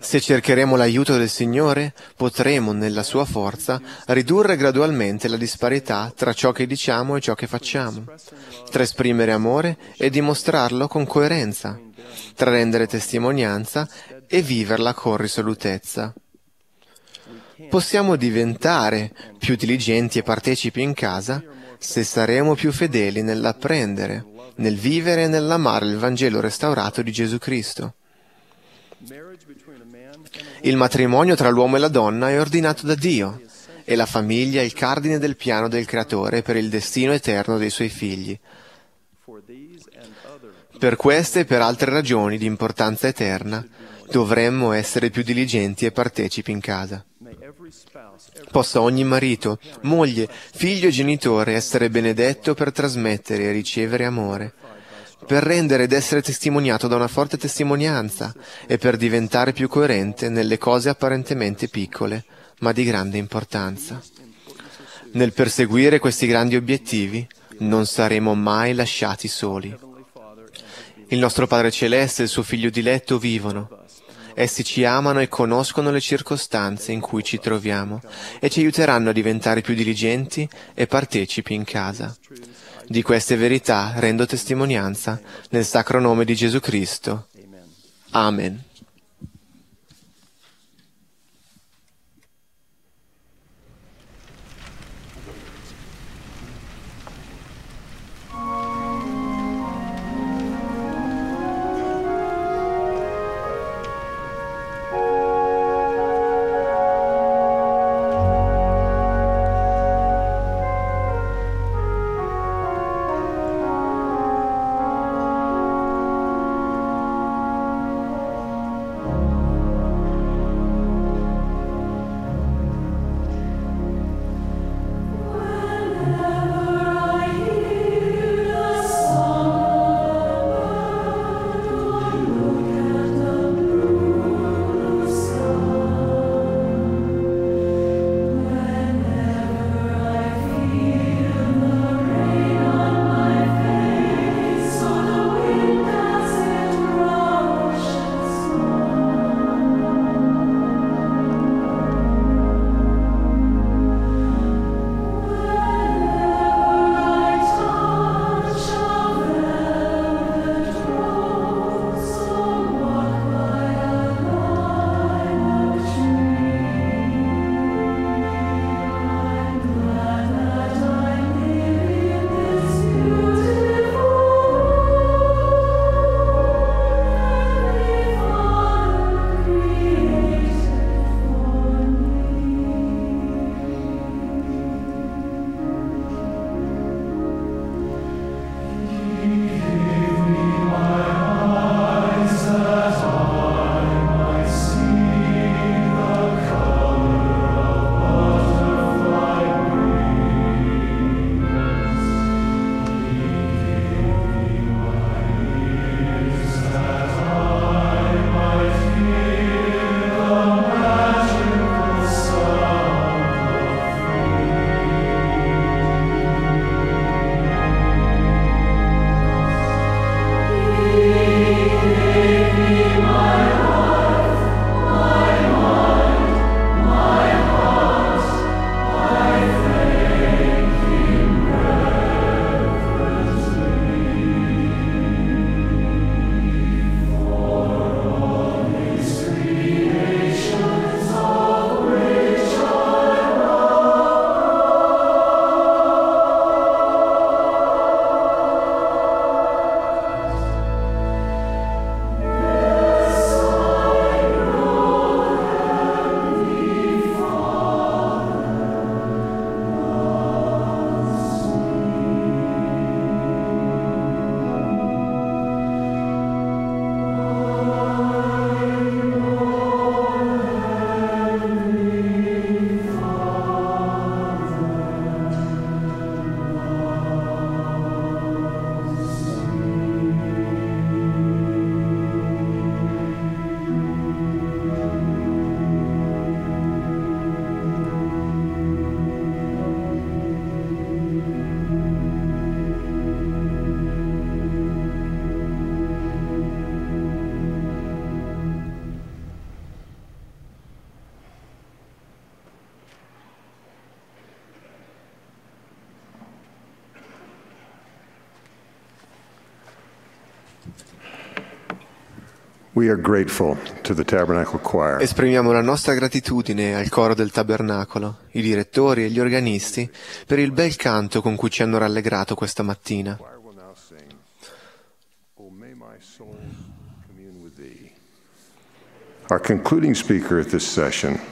se cercheremo l'aiuto del Signore, potremo, nella Sua forza, ridurre gradualmente la disparità tra ciò che diciamo e ciò che facciamo, tra esprimere amore e dimostrarlo con coerenza, tra rendere testimonianza e viverla con risolutezza. Possiamo diventare più diligenti e partecipi in casa se saremo più fedeli nell'apprendere, nel vivere e nell'amare il Vangelo restaurato di Gesù Cristo. Il matrimonio tra l'uomo e la donna è ordinato da Dio e la famiglia è il cardine del piano del Creatore per il destino eterno dei suoi figli. Per queste e per altre ragioni di importanza eterna dovremmo essere più diligenti e partecipi in casa. Possa ogni marito, moglie, figlio e genitore essere benedetto per trasmettere e ricevere amore per rendere ed essere testimoniato da una forte testimonianza e per diventare più coerente nelle cose apparentemente piccole, ma di grande importanza. Nel perseguire questi grandi obiettivi non saremo mai lasciati soli. Il nostro Padre Celeste e il suo Figlio diletto vivono. Essi ci amano e conoscono le circostanze in cui ci troviamo e ci aiuteranno a diventare più diligenti e partecipi in casa. Di queste verità rendo testimonianza nel sacro nome di Gesù Cristo. Amen. Esprimiamo la nostra gratitudine al coro del tabernacolo, i direttori e gli organisti per il bel canto con cui ci hanno rallegrato questa mattina.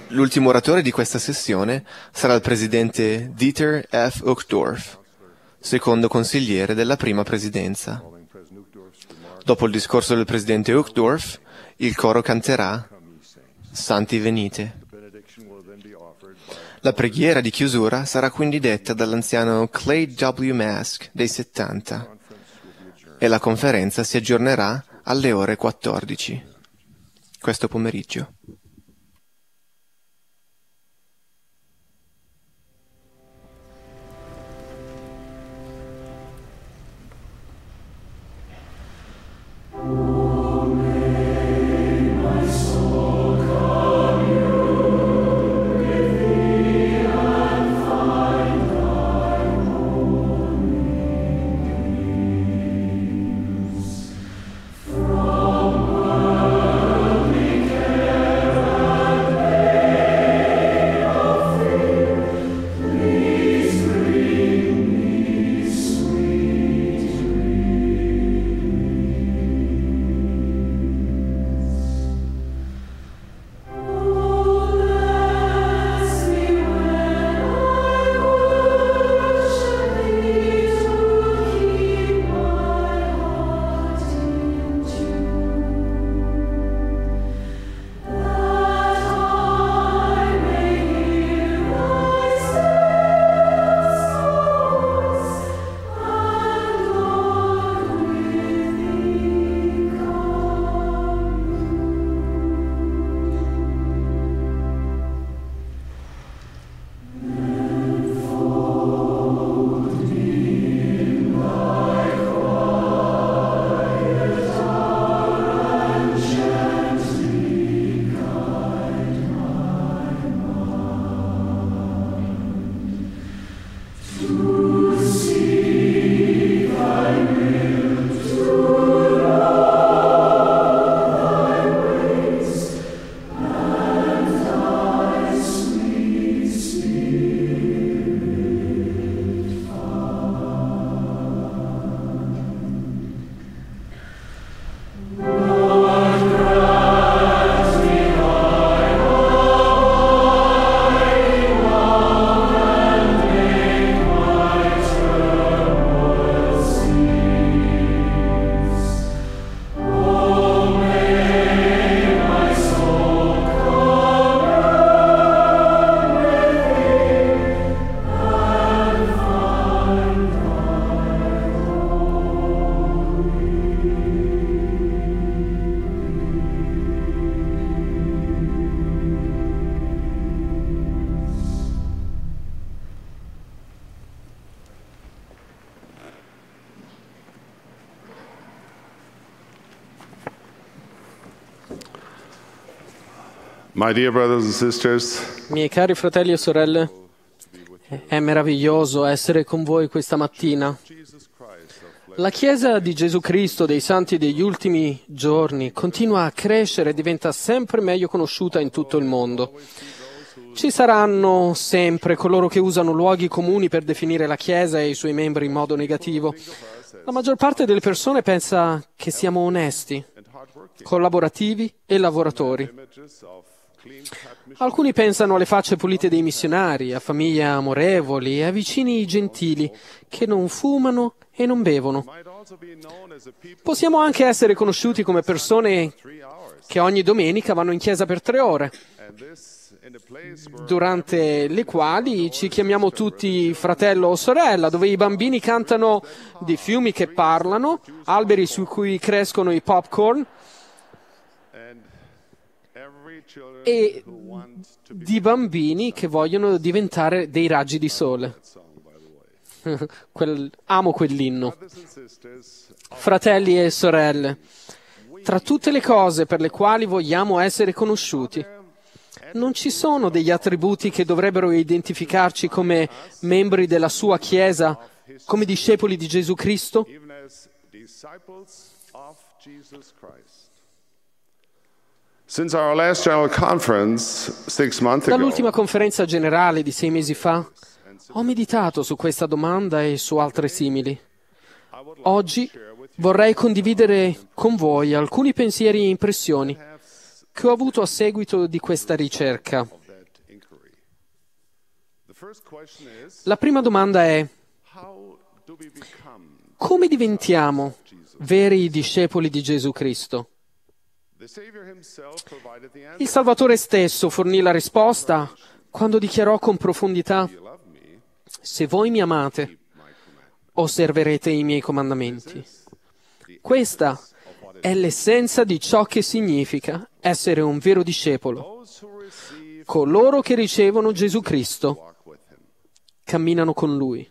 L'ultimo oratore di questa sessione sarà il presidente Dieter F. Uchtdorf, secondo consigliere della prima presidenza. Dopo il discorso del presidente Uchtdorf, il coro canterà Santi venite. La preghiera di chiusura sarà quindi detta dall'anziano Clay W. Mask dei 70 e la conferenza si aggiornerà alle ore 14 questo pomeriggio. Miei cari fratelli e sorelle, è meraviglioso essere con voi questa mattina. La Chiesa di Gesù Cristo dei Santi degli ultimi giorni continua a crescere e diventa sempre meglio conosciuta in tutto il mondo. Ci saranno sempre coloro che usano luoghi comuni per definire la Chiesa e i suoi membri in modo negativo. La maggior parte delle persone pensa che siamo onesti, collaborativi e lavoratori. Alcuni pensano alle facce pulite dei missionari, a famiglie amorevoli, a vicini gentili, che non fumano e non bevono. Possiamo anche essere conosciuti come persone che ogni domenica vanno in chiesa per tre ore, durante le quali ci chiamiamo tutti fratello o sorella, dove i bambini cantano di fiumi che parlano, alberi su cui crescono i popcorn, e di bambini che vogliono diventare dei raggi di sole. Quel, amo quell'inno. Fratelli e sorelle, tra tutte le cose per le quali vogliamo essere conosciuti, non ci sono degli attributi che dovrebbero identificarci come membri della sua Chiesa, come discepoli di Gesù Cristo? Dall'ultima conferenza generale di sei mesi fa, ho meditato su questa domanda e su altre simili. Oggi vorrei condividere con voi alcuni pensieri e impressioni che ho avuto a seguito di questa ricerca. La prima domanda è come diventiamo veri discepoli di Gesù Cristo? Il Salvatore stesso fornì la risposta quando dichiarò con profondità, se voi mi amate, osserverete i miei comandamenti. Questa è l'essenza di ciò che significa essere un vero discepolo. Coloro che ricevono Gesù Cristo camminano con Lui.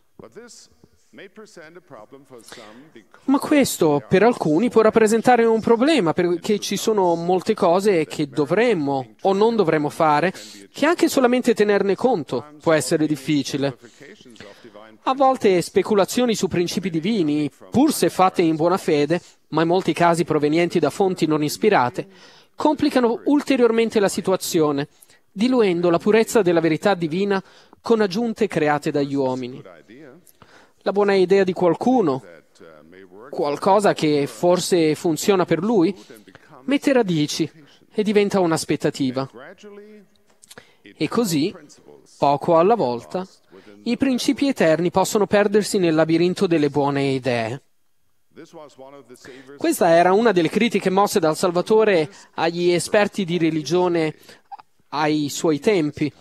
Ma questo per alcuni può rappresentare un problema perché ci sono molte cose che dovremmo o non dovremmo fare che anche solamente tenerne conto può essere difficile. A volte speculazioni su principi divini, pur se fatte in buona fede, ma in molti casi provenienti da fonti non ispirate, complicano ulteriormente la situazione, diluendo la purezza della verità divina con aggiunte create dagli uomini la buona idea di qualcuno, qualcosa che forse funziona per lui, mette radici e diventa un'aspettativa. E così, poco alla volta, i principi eterni possono perdersi nel labirinto delle buone idee. Questa era una delle critiche mosse dal Salvatore agli esperti di religione ai suoi tempi.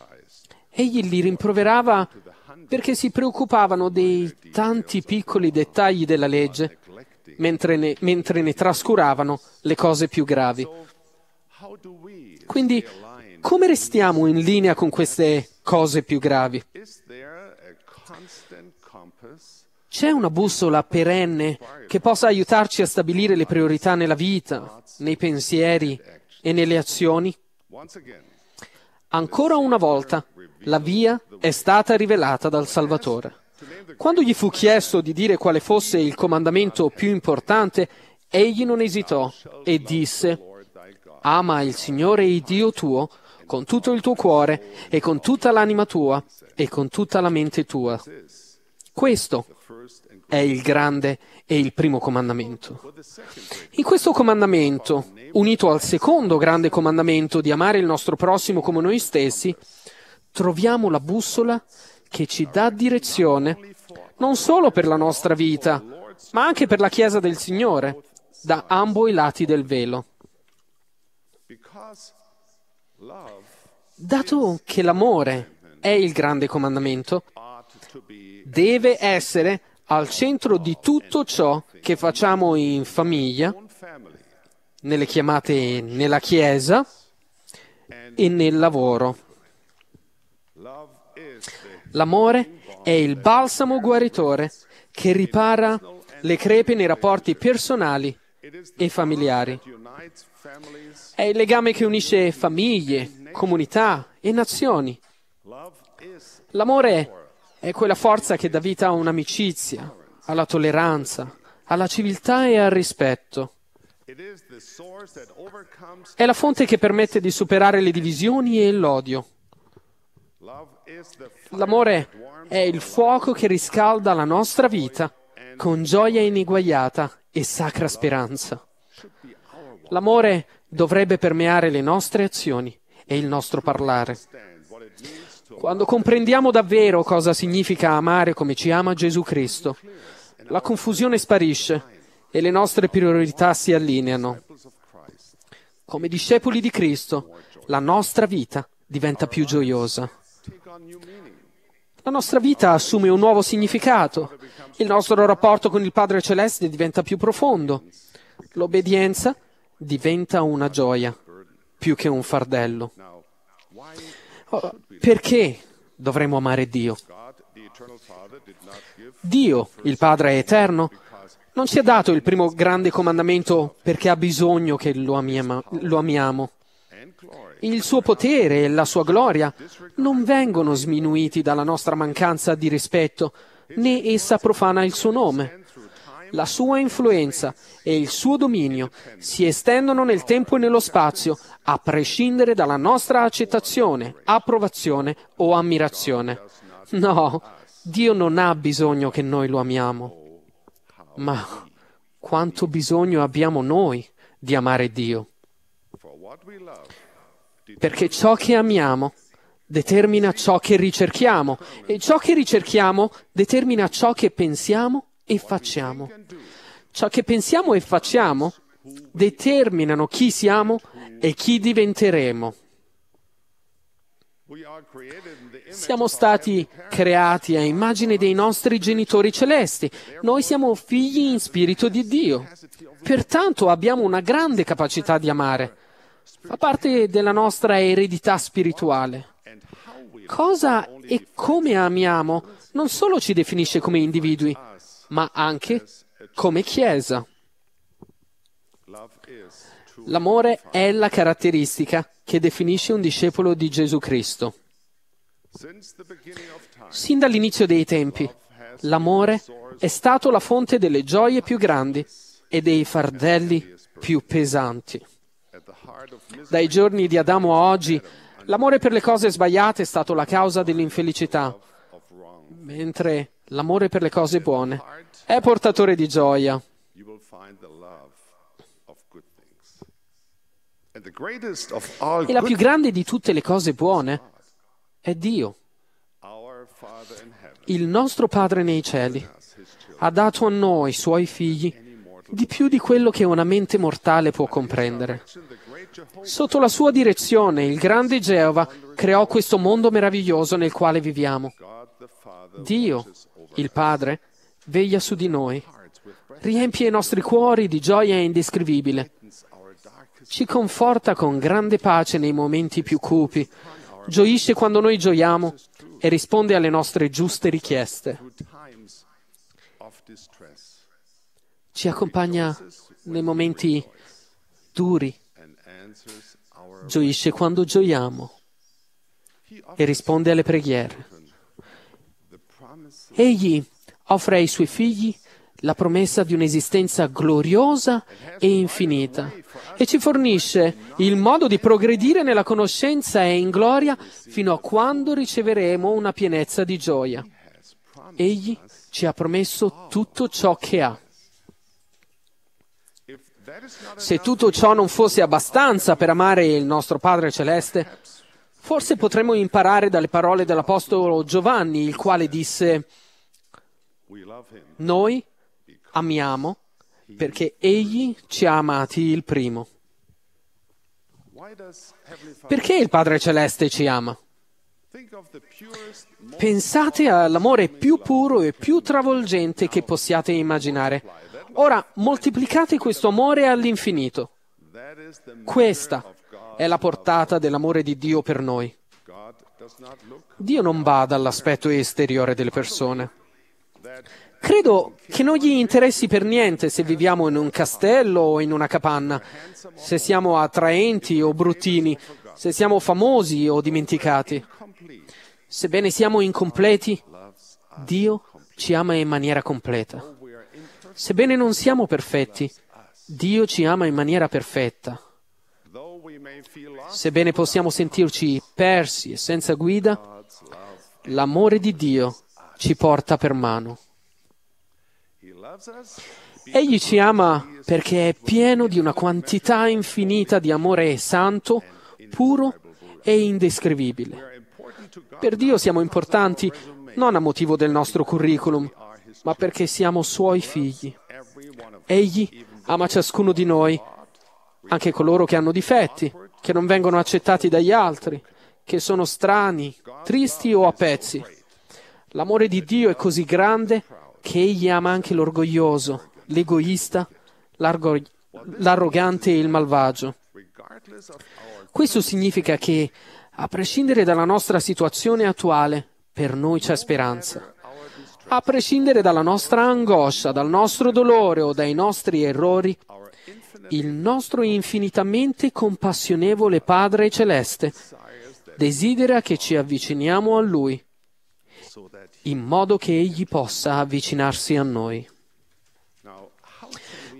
Egli li rimproverava perché si preoccupavano dei tanti piccoli dettagli della legge, mentre ne, mentre ne trascuravano le cose più gravi. Quindi, come restiamo in linea con queste cose più gravi? C'è una bussola perenne che possa aiutarci a stabilire le priorità nella vita, nei pensieri e nelle azioni? Ancora una volta, la via è stata rivelata dal Salvatore. Quando gli fu chiesto di dire quale fosse il comandamento più importante, egli non esitò e disse, Ama il Signore e Dio tuo con tutto il tuo cuore e con tutta l'anima tua e con tutta la mente tua. Questo è il grande e il primo comandamento. In questo comandamento, unito al secondo grande comandamento di amare il nostro prossimo come noi stessi, troviamo la bussola che ci dà direzione, non solo per la nostra vita, ma anche per la Chiesa del Signore, da ambo i lati del velo. Dato che l'amore è il grande comandamento, deve essere al centro di tutto ciò che facciamo in famiglia, nelle chiamate nella Chiesa e nel lavoro. L'amore è il balsamo guaritore che ripara le crepe nei rapporti personali e familiari. È il legame che unisce famiglie, comunità e nazioni. L'amore è quella forza che dà vita a un'amicizia, alla tolleranza, alla civiltà e al rispetto. È la fonte che permette di superare le divisioni e l'odio. L'amore è il fuoco che riscalda la nostra vita con gioia ineguagliata e sacra speranza. L'amore dovrebbe permeare le nostre azioni e il nostro parlare. Quando comprendiamo davvero cosa significa amare come ci ama Gesù Cristo, la confusione sparisce e le nostre priorità si allineano. Come discepoli di Cristo, la nostra vita diventa più gioiosa. La nostra vita assume un nuovo significato, il nostro rapporto con il Padre Celeste diventa più profondo, l'obbedienza diventa una gioia più che un fardello. perché dovremmo amare Dio? Dio, il Padre eterno, non ci ha dato il primo grande comandamento perché ha bisogno che lo, amiamo il suo potere e la sua gloria non vengono sminuiti dalla nostra mancanza di rispetto, né essa profana il suo nome. La sua influenza e il suo dominio si estendono nel tempo e nello spazio, a prescindere dalla nostra accettazione, approvazione o ammirazione. No, Dio non ha bisogno che noi lo amiamo. Ma quanto bisogno abbiamo noi di amare Dio? perché ciò che amiamo determina ciò che ricerchiamo e ciò che ricerchiamo determina ciò che pensiamo e facciamo. Ciò che pensiamo e facciamo determinano chi siamo e chi diventeremo. Siamo stati creati a immagine dei nostri genitori celesti. Noi siamo figli in spirito di Dio. Pertanto abbiamo una grande capacità di amare fa parte della nostra eredità spirituale. Cosa e come amiamo non solo ci definisce come individui, ma anche come Chiesa. L'amore è la caratteristica che definisce un discepolo di Gesù Cristo. Sin dall'inizio dei tempi, l'amore è stato la fonte delle gioie più grandi e dei fardelli più pesanti. Dai giorni di Adamo a oggi, l'amore per le cose sbagliate è stato la causa dell'infelicità, mentre l'amore per le cose buone è portatore di gioia. E la più grande di tutte le cose buone è Dio. Il nostro Padre nei cieli ha dato a noi, i suoi figli, di più di quello che una mente mortale può comprendere. Sotto la sua direzione, il grande Geova creò questo mondo meraviglioso nel quale viviamo. Dio, il Padre, veglia su di noi, riempie i nostri cuori di gioia indescrivibile, ci conforta con grande pace nei momenti più cupi, gioisce quando noi gioiamo e risponde alle nostre giuste richieste. ci accompagna nei momenti duri, gioisce quando gioiamo e risponde alle preghiere. Egli offre ai suoi figli la promessa di un'esistenza gloriosa e infinita e ci fornisce il modo di progredire nella conoscenza e in gloria fino a quando riceveremo una pienezza di gioia. Egli ci ha promesso tutto ciò che ha. Se tutto ciò non fosse abbastanza per amare il nostro Padre Celeste, forse potremmo imparare dalle parole dell'Apostolo Giovanni, il quale disse, noi amiamo perché Egli ci ha amati il primo. Perché il Padre Celeste ci ama? Pensate all'amore più puro e più travolgente che possiate immaginare. Ora moltiplicate questo amore all'infinito. Questa è la portata dell'amore di Dio per noi. Dio non bada all'aspetto esteriore delle persone. Credo che non gli interessi per niente se viviamo in un castello o in una capanna, se siamo attraenti o bruttini, se siamo famosi o dimenticati. Sebbene siamo incompleti, Dio ci ama in maniera completa. Sebbene non siamo perfetti, Dio ci ama in maniera perfetta. Sebbene possiamo sentirci persi e senza guida, l'amore di Dio ci porta per mano. Egli ci ama perché è pieno di una quantità infinita di amore santo, puro e indescrivibile. Per Dio siamo importanti non a motivo del nostro curriculum, ma perché siamo suoi figli. Egli ama ciascuno di noi, anche coloro che hanno difetti, che non vengono accettati dagli altri, che sono strani, tristi o a pezzi. L'amore di Dio è così grande che egli ama anche l'orgoglioso, l'egoista, l'arrogante e il malvagio. Questo significa che, a prescindere dalla nostra situazione attuale, per noi c'è speranza a prescindere dalla nostra angoscia, dal nostro dolore o dai nostri errori, il nostro infinitamente compassionevole Padre Celeste desidera che ci avviciniamo a Lui, in modo che Egli possa avvicinarsi a noi.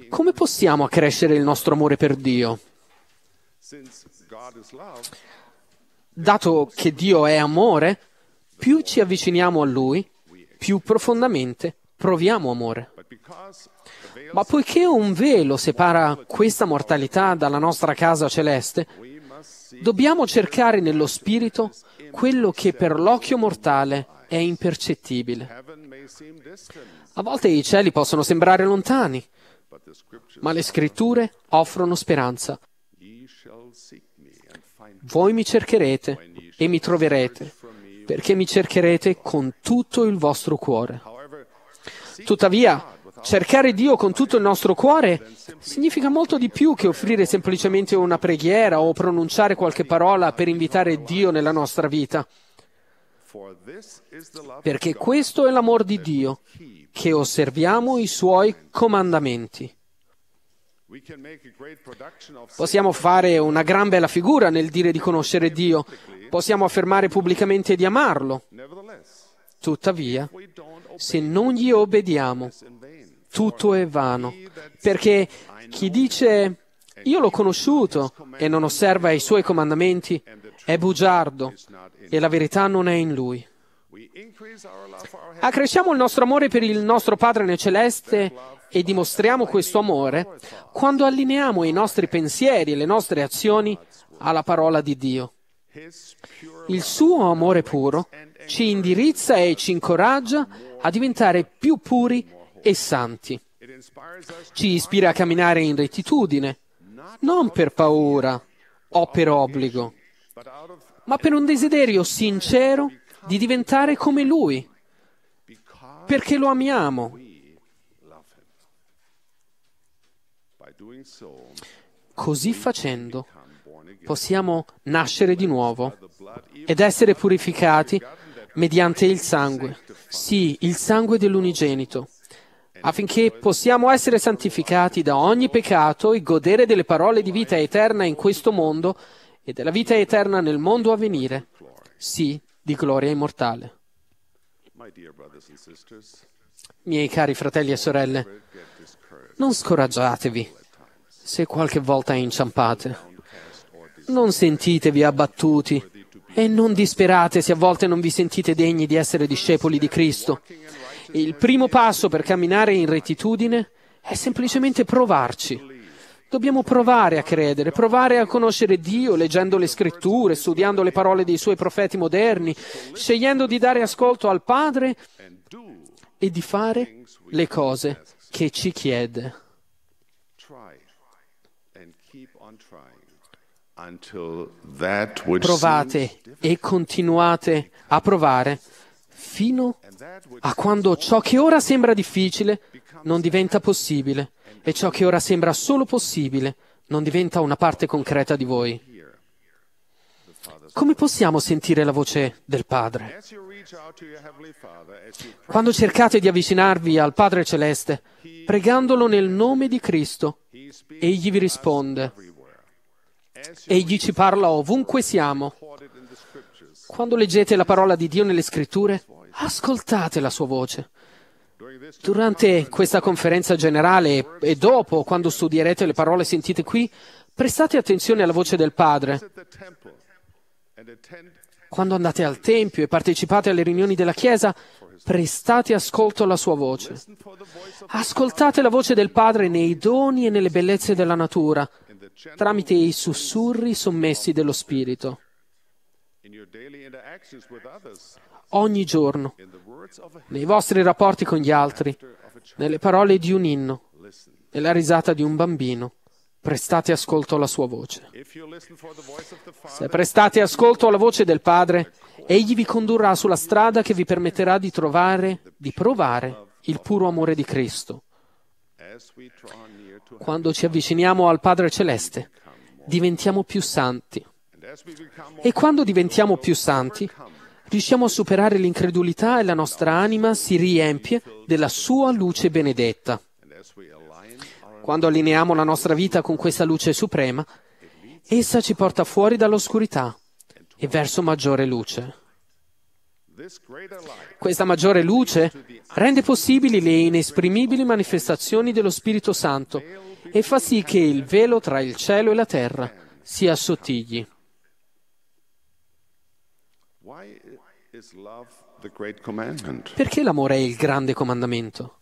Come possiamo accrescere il nostro amore per Dio? Dato che Dio è amore, più ci avviciniamo a Lui, più profondamente proviamo amore. Ma poiché un velo separa questa mortalità dalla nostra casa celeste, dobbiamo cercare nello spirito quello che per l'occhio mortale è impercettibile. A volte i cieli possono sembrare lontani, ma le scritture offrono speranza. Voi mi cercherete e mi troverete perché mi cercherete con tutto il vostro cuore. Tuttavia, cercare Dio con tutto il nostro cuore significa molto di più che offrire semplicemente una preghiera o pronunciare qualche parola per invitare Dio nella nostra vita. Perché questo è l'amor di Dio, che osserviamo i suoi comandamenti. Possiamo fare una gran bella figura nel dire di conoscere Dio, possiamo affermare pubblicamente di amarlo. Tuttavia, se non gli obbediamo, tutto è vano, perché chi dice io l'ho conosciuto e non osserva i suoi comandamenti è bugiardo e la verità non è in lui. Accresciamo il nostro amore per il nostro Padre nel Celeste e dimostriamo questo amore quando allineiamo i nostri pensieri e le nostre azioni alla parola di Dio. Il suo amore puro ci indirizza e ci incoraggia a diventare più puri e santi. Ci ispira a camminare in rettitudine, non per paura o per obbligo, ma per un desiderio sincero di diventare come Lui, perché lo amiamo. Così facendo possiamo nascere di nuovo ed essere purificati mediante il sangue, sì, il sangue dell'unigenito, affinché possiamo essere santificati da ogni peccato e godere delle parole di vita eterna in questo mondo e della vita eterna nel mondo a venire, sì, di gloria immortale. Miei cari fratelli e sorelle, non scoraggiatevi se qualche volta inciampate. Non sentitevi abbattuti e non disperate se a volte non vi sentite degni di essere discepoli di Cristo. Il primo passo per camminare in rettitudine è semplicemente provarci. Dobbiamo provare a credere, provare a conoscere Dio leggendo le scritture, studiando le parole dei suoi profeti moderni, scegliendo di dare ascolto al Padre e di fare le cose che ci chiede. provate e continuate a provare fino a quando ciò che ora sembra difficile non diventa possibile e ciò che ora sembra solo possibile non diventa una parte concreta di voi. Come possiamo sentire la voce del Padre? Quando cercate di avvicinarvi al Padre Celeste, pregandolo nel nome di Cristo, egli vi risponde. Egli ci parla ovunque siamo. Quando leggete la parola di Dio nelle scritture, ascoltate la sua voce. Durante questa conferenza generale e dopo, quando studierete le parole sentite qui, prestate attenzione alla voce del Padre. Quando andate al Tempio e partecipate alle riunioni della Chiesa, prestate ascolto alla sua voce. Ascoltate la voce del Padre nei doni e nelle bellezze della natura, tramite i sussurri sommessi dello Spirito. Ogni giorno, nei vostri rapporti con gli altri, nelle parole di un inno, nella risata di un bambino, prestate ascolto alla sua voce. Se prestate ascolto alla voce del Padre, egli vi condurrà sulla strada che vi permetterà di trovare, di provare il puro amore di Cristo quando ci avviciniamo al Padre Celeste, diventiamo più santi. E quando diventiamo più santi, riusciamo a superare l'incredulità e la nostra anima si riempie della sua luce benedetta. Quando allineiamo la nostra vita con questa luce suprema, essa ci porta fuori dall'oscurità e verso maggiore luce. Questa maggiore luce rende possibili le inesprimibili manifestazioni dello Spirito Santo e fa sì che il velo tra il cielo e la terra si assottigli. Perché l'amore è il grande comandamento?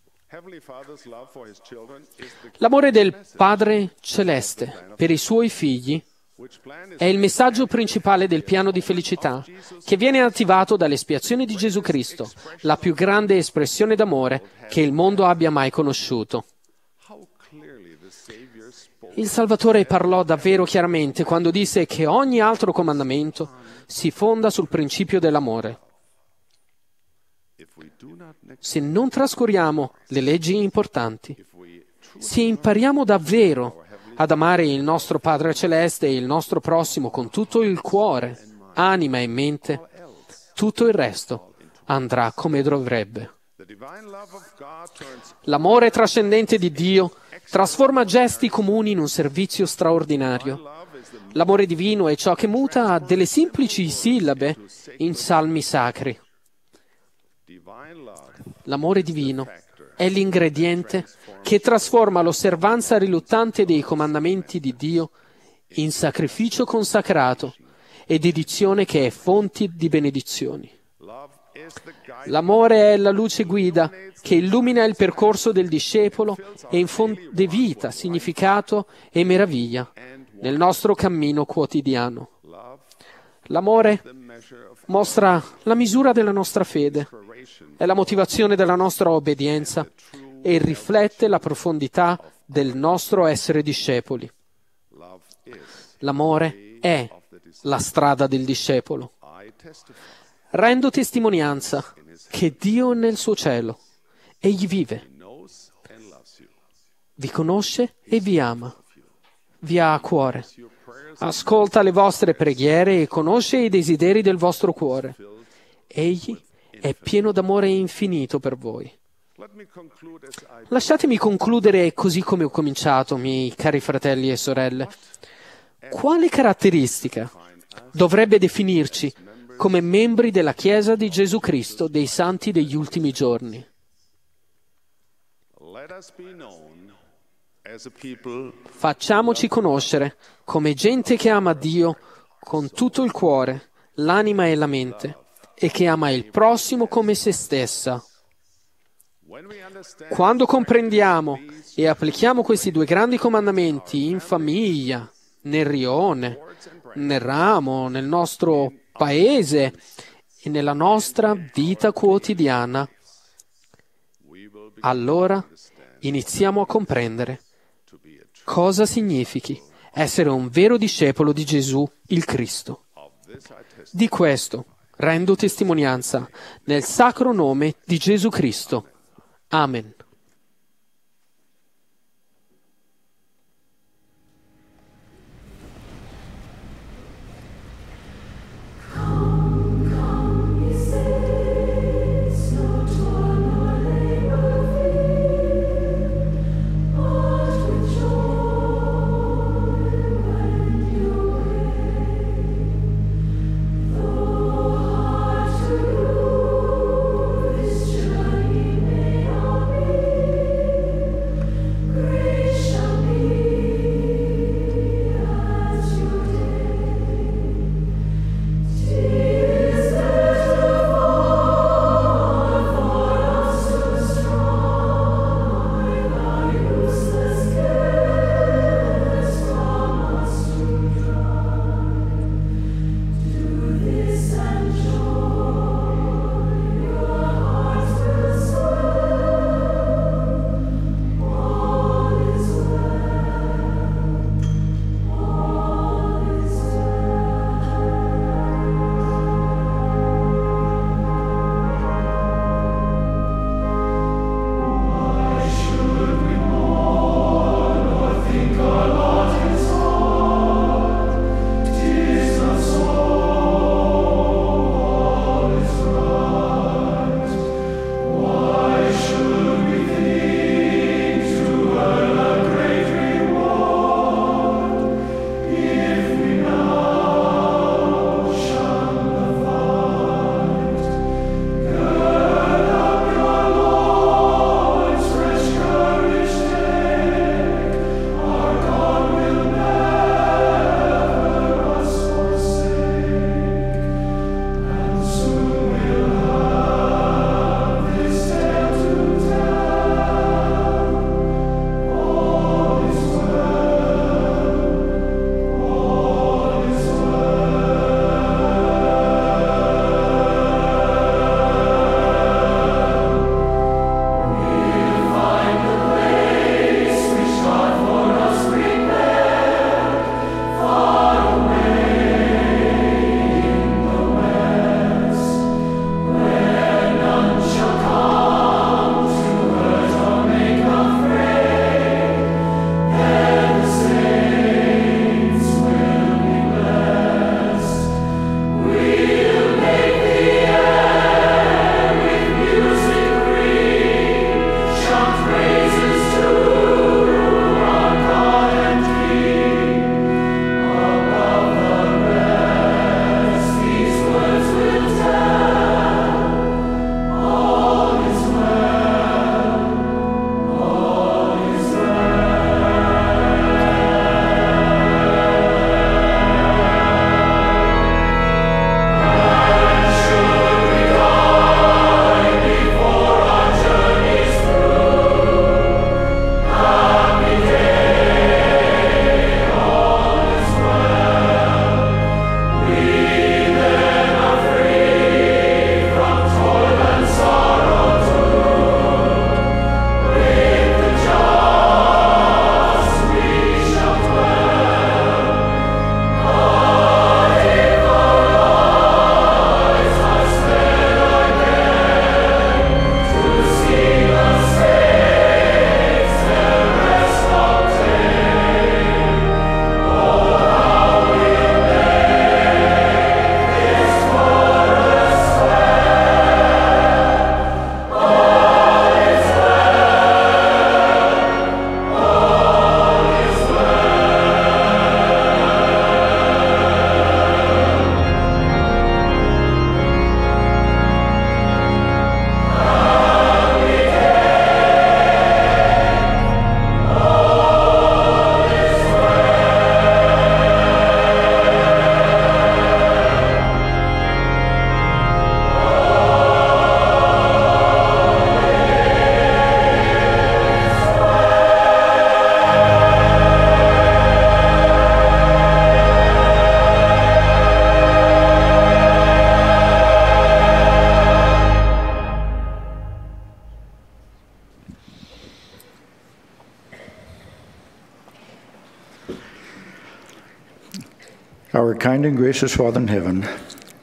L'amore del Padre Celeste per i suoi figli è il messaggio principale del piano di felicità, che viene attivato dall'espiazione di Gesù Cristo, la più grande espressione d'amore che il mondo abbia mai conosciuto. Il Salvatore parlò davvero chiaramente quando disse che ogni altro comandamento si fonda sul principio dell'amore. Se non trascuriamo le leggi importanti, se impariamo davvero ad amare il nostro Padre Celeste e il nostro prossimo con tutto il cuore, anima e mente, tutto il resto andrà come dovrebbe. L'amore trascendente di Dio trasforma gesti comuni in un servizio straordinario. L'amore divino è ciò che muta delle semplici sillabe in salmi sacri. L'amore divino è l'ingrediente che trasforma l'osservanza riluttante dei comandamenti di Dio in sacrificio consacrato e dedizione che è fonte di benedizioni. L'amore è la luce guida che illumina il percorso del discepolo e infonde vita, significato e meraviglia nel nostro cammino quotidiano. L'amore mostra la misura della nostra fede è la motivazione della nostra obbedienza e riflette la profondità del nostro essere discepoli. L'amore è la strada del discepolo. Rendo testimonianza che Dio è nel suo cielo, egli vive, vi conosce e vi ama, vi ha a cuore, ascolta le vostre preghiere e conosce i desideri del vostro cuore. Egli è pieno d'amore infinito per voi. Lasciatemi concludere così come ho cominciato, miei cari fratelli e sorelle. Quale caratteristica dovrebbe definirci come membri della Chiesa di Gesù Cristo, dei santi degli ultimi giorni? Facciamoci conoscere come gente che ama Dio con tutto il cuore, l'anima e la mente e che ama il prossimo come se stessa. Quando comprendiamo e applichiamo questi due grandi comandamenti in famiglia, nel rione, nel ramo, nel nostro paese e nella nostra vita quotidiana, allora iniziamo a comprendere cosa significhi essere un vero discepolo di Gesù il Cristo. Di questo rendo testimonianza nel sacro nome di Gesù Cristo. Amen.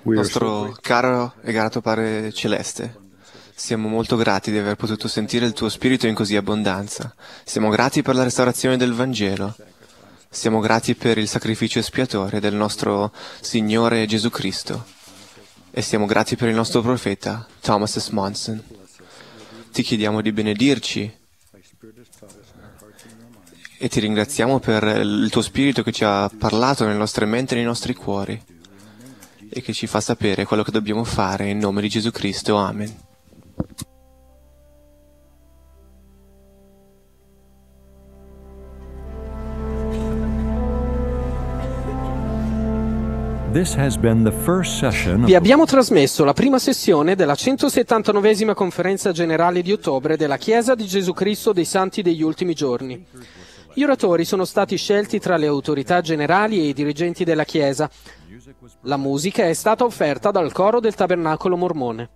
Nostro caro e grato Padre Celeste, siamo molto grati di aver potuto sentire il tuo Spirito in così abbondanza. Siamo grati per la restaurazione del Vangelo. Siamo grati per il sacrificio espiatorio del nostro Signore Gesù Cristo. E siamo grati per il nostro profeta, Thomas S. Monson. Ti chiediamo di benedirci e ti ringraziamo per il tuo spirito che ci ha parlato nelle nostre menti e nei nostri cuori e che ci fa sapere quello che dobbiamo fare in nome di Gesù Cristo. Amen. Vi abbiamo trasmesso la prima sessione della 179 conferenza generale di ottobre della Chiesa di Gesù Cristo dei Santi degli Ultimi Giorni. Gli oratori sono stati scelti tra le autorità generali e i dirigenti della Chiesa. La musica è stata offerta dal coro del Tabernacolo Mormone.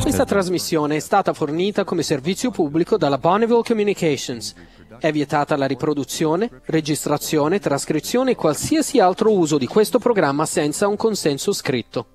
Questa trasmissione è stata fornita come servizio pubblico dalla Bonneville Communications. È vietata la riproduzione, registrazione, trascrizione e qualsiasi altro uso di questo programma senza un consenso scritto.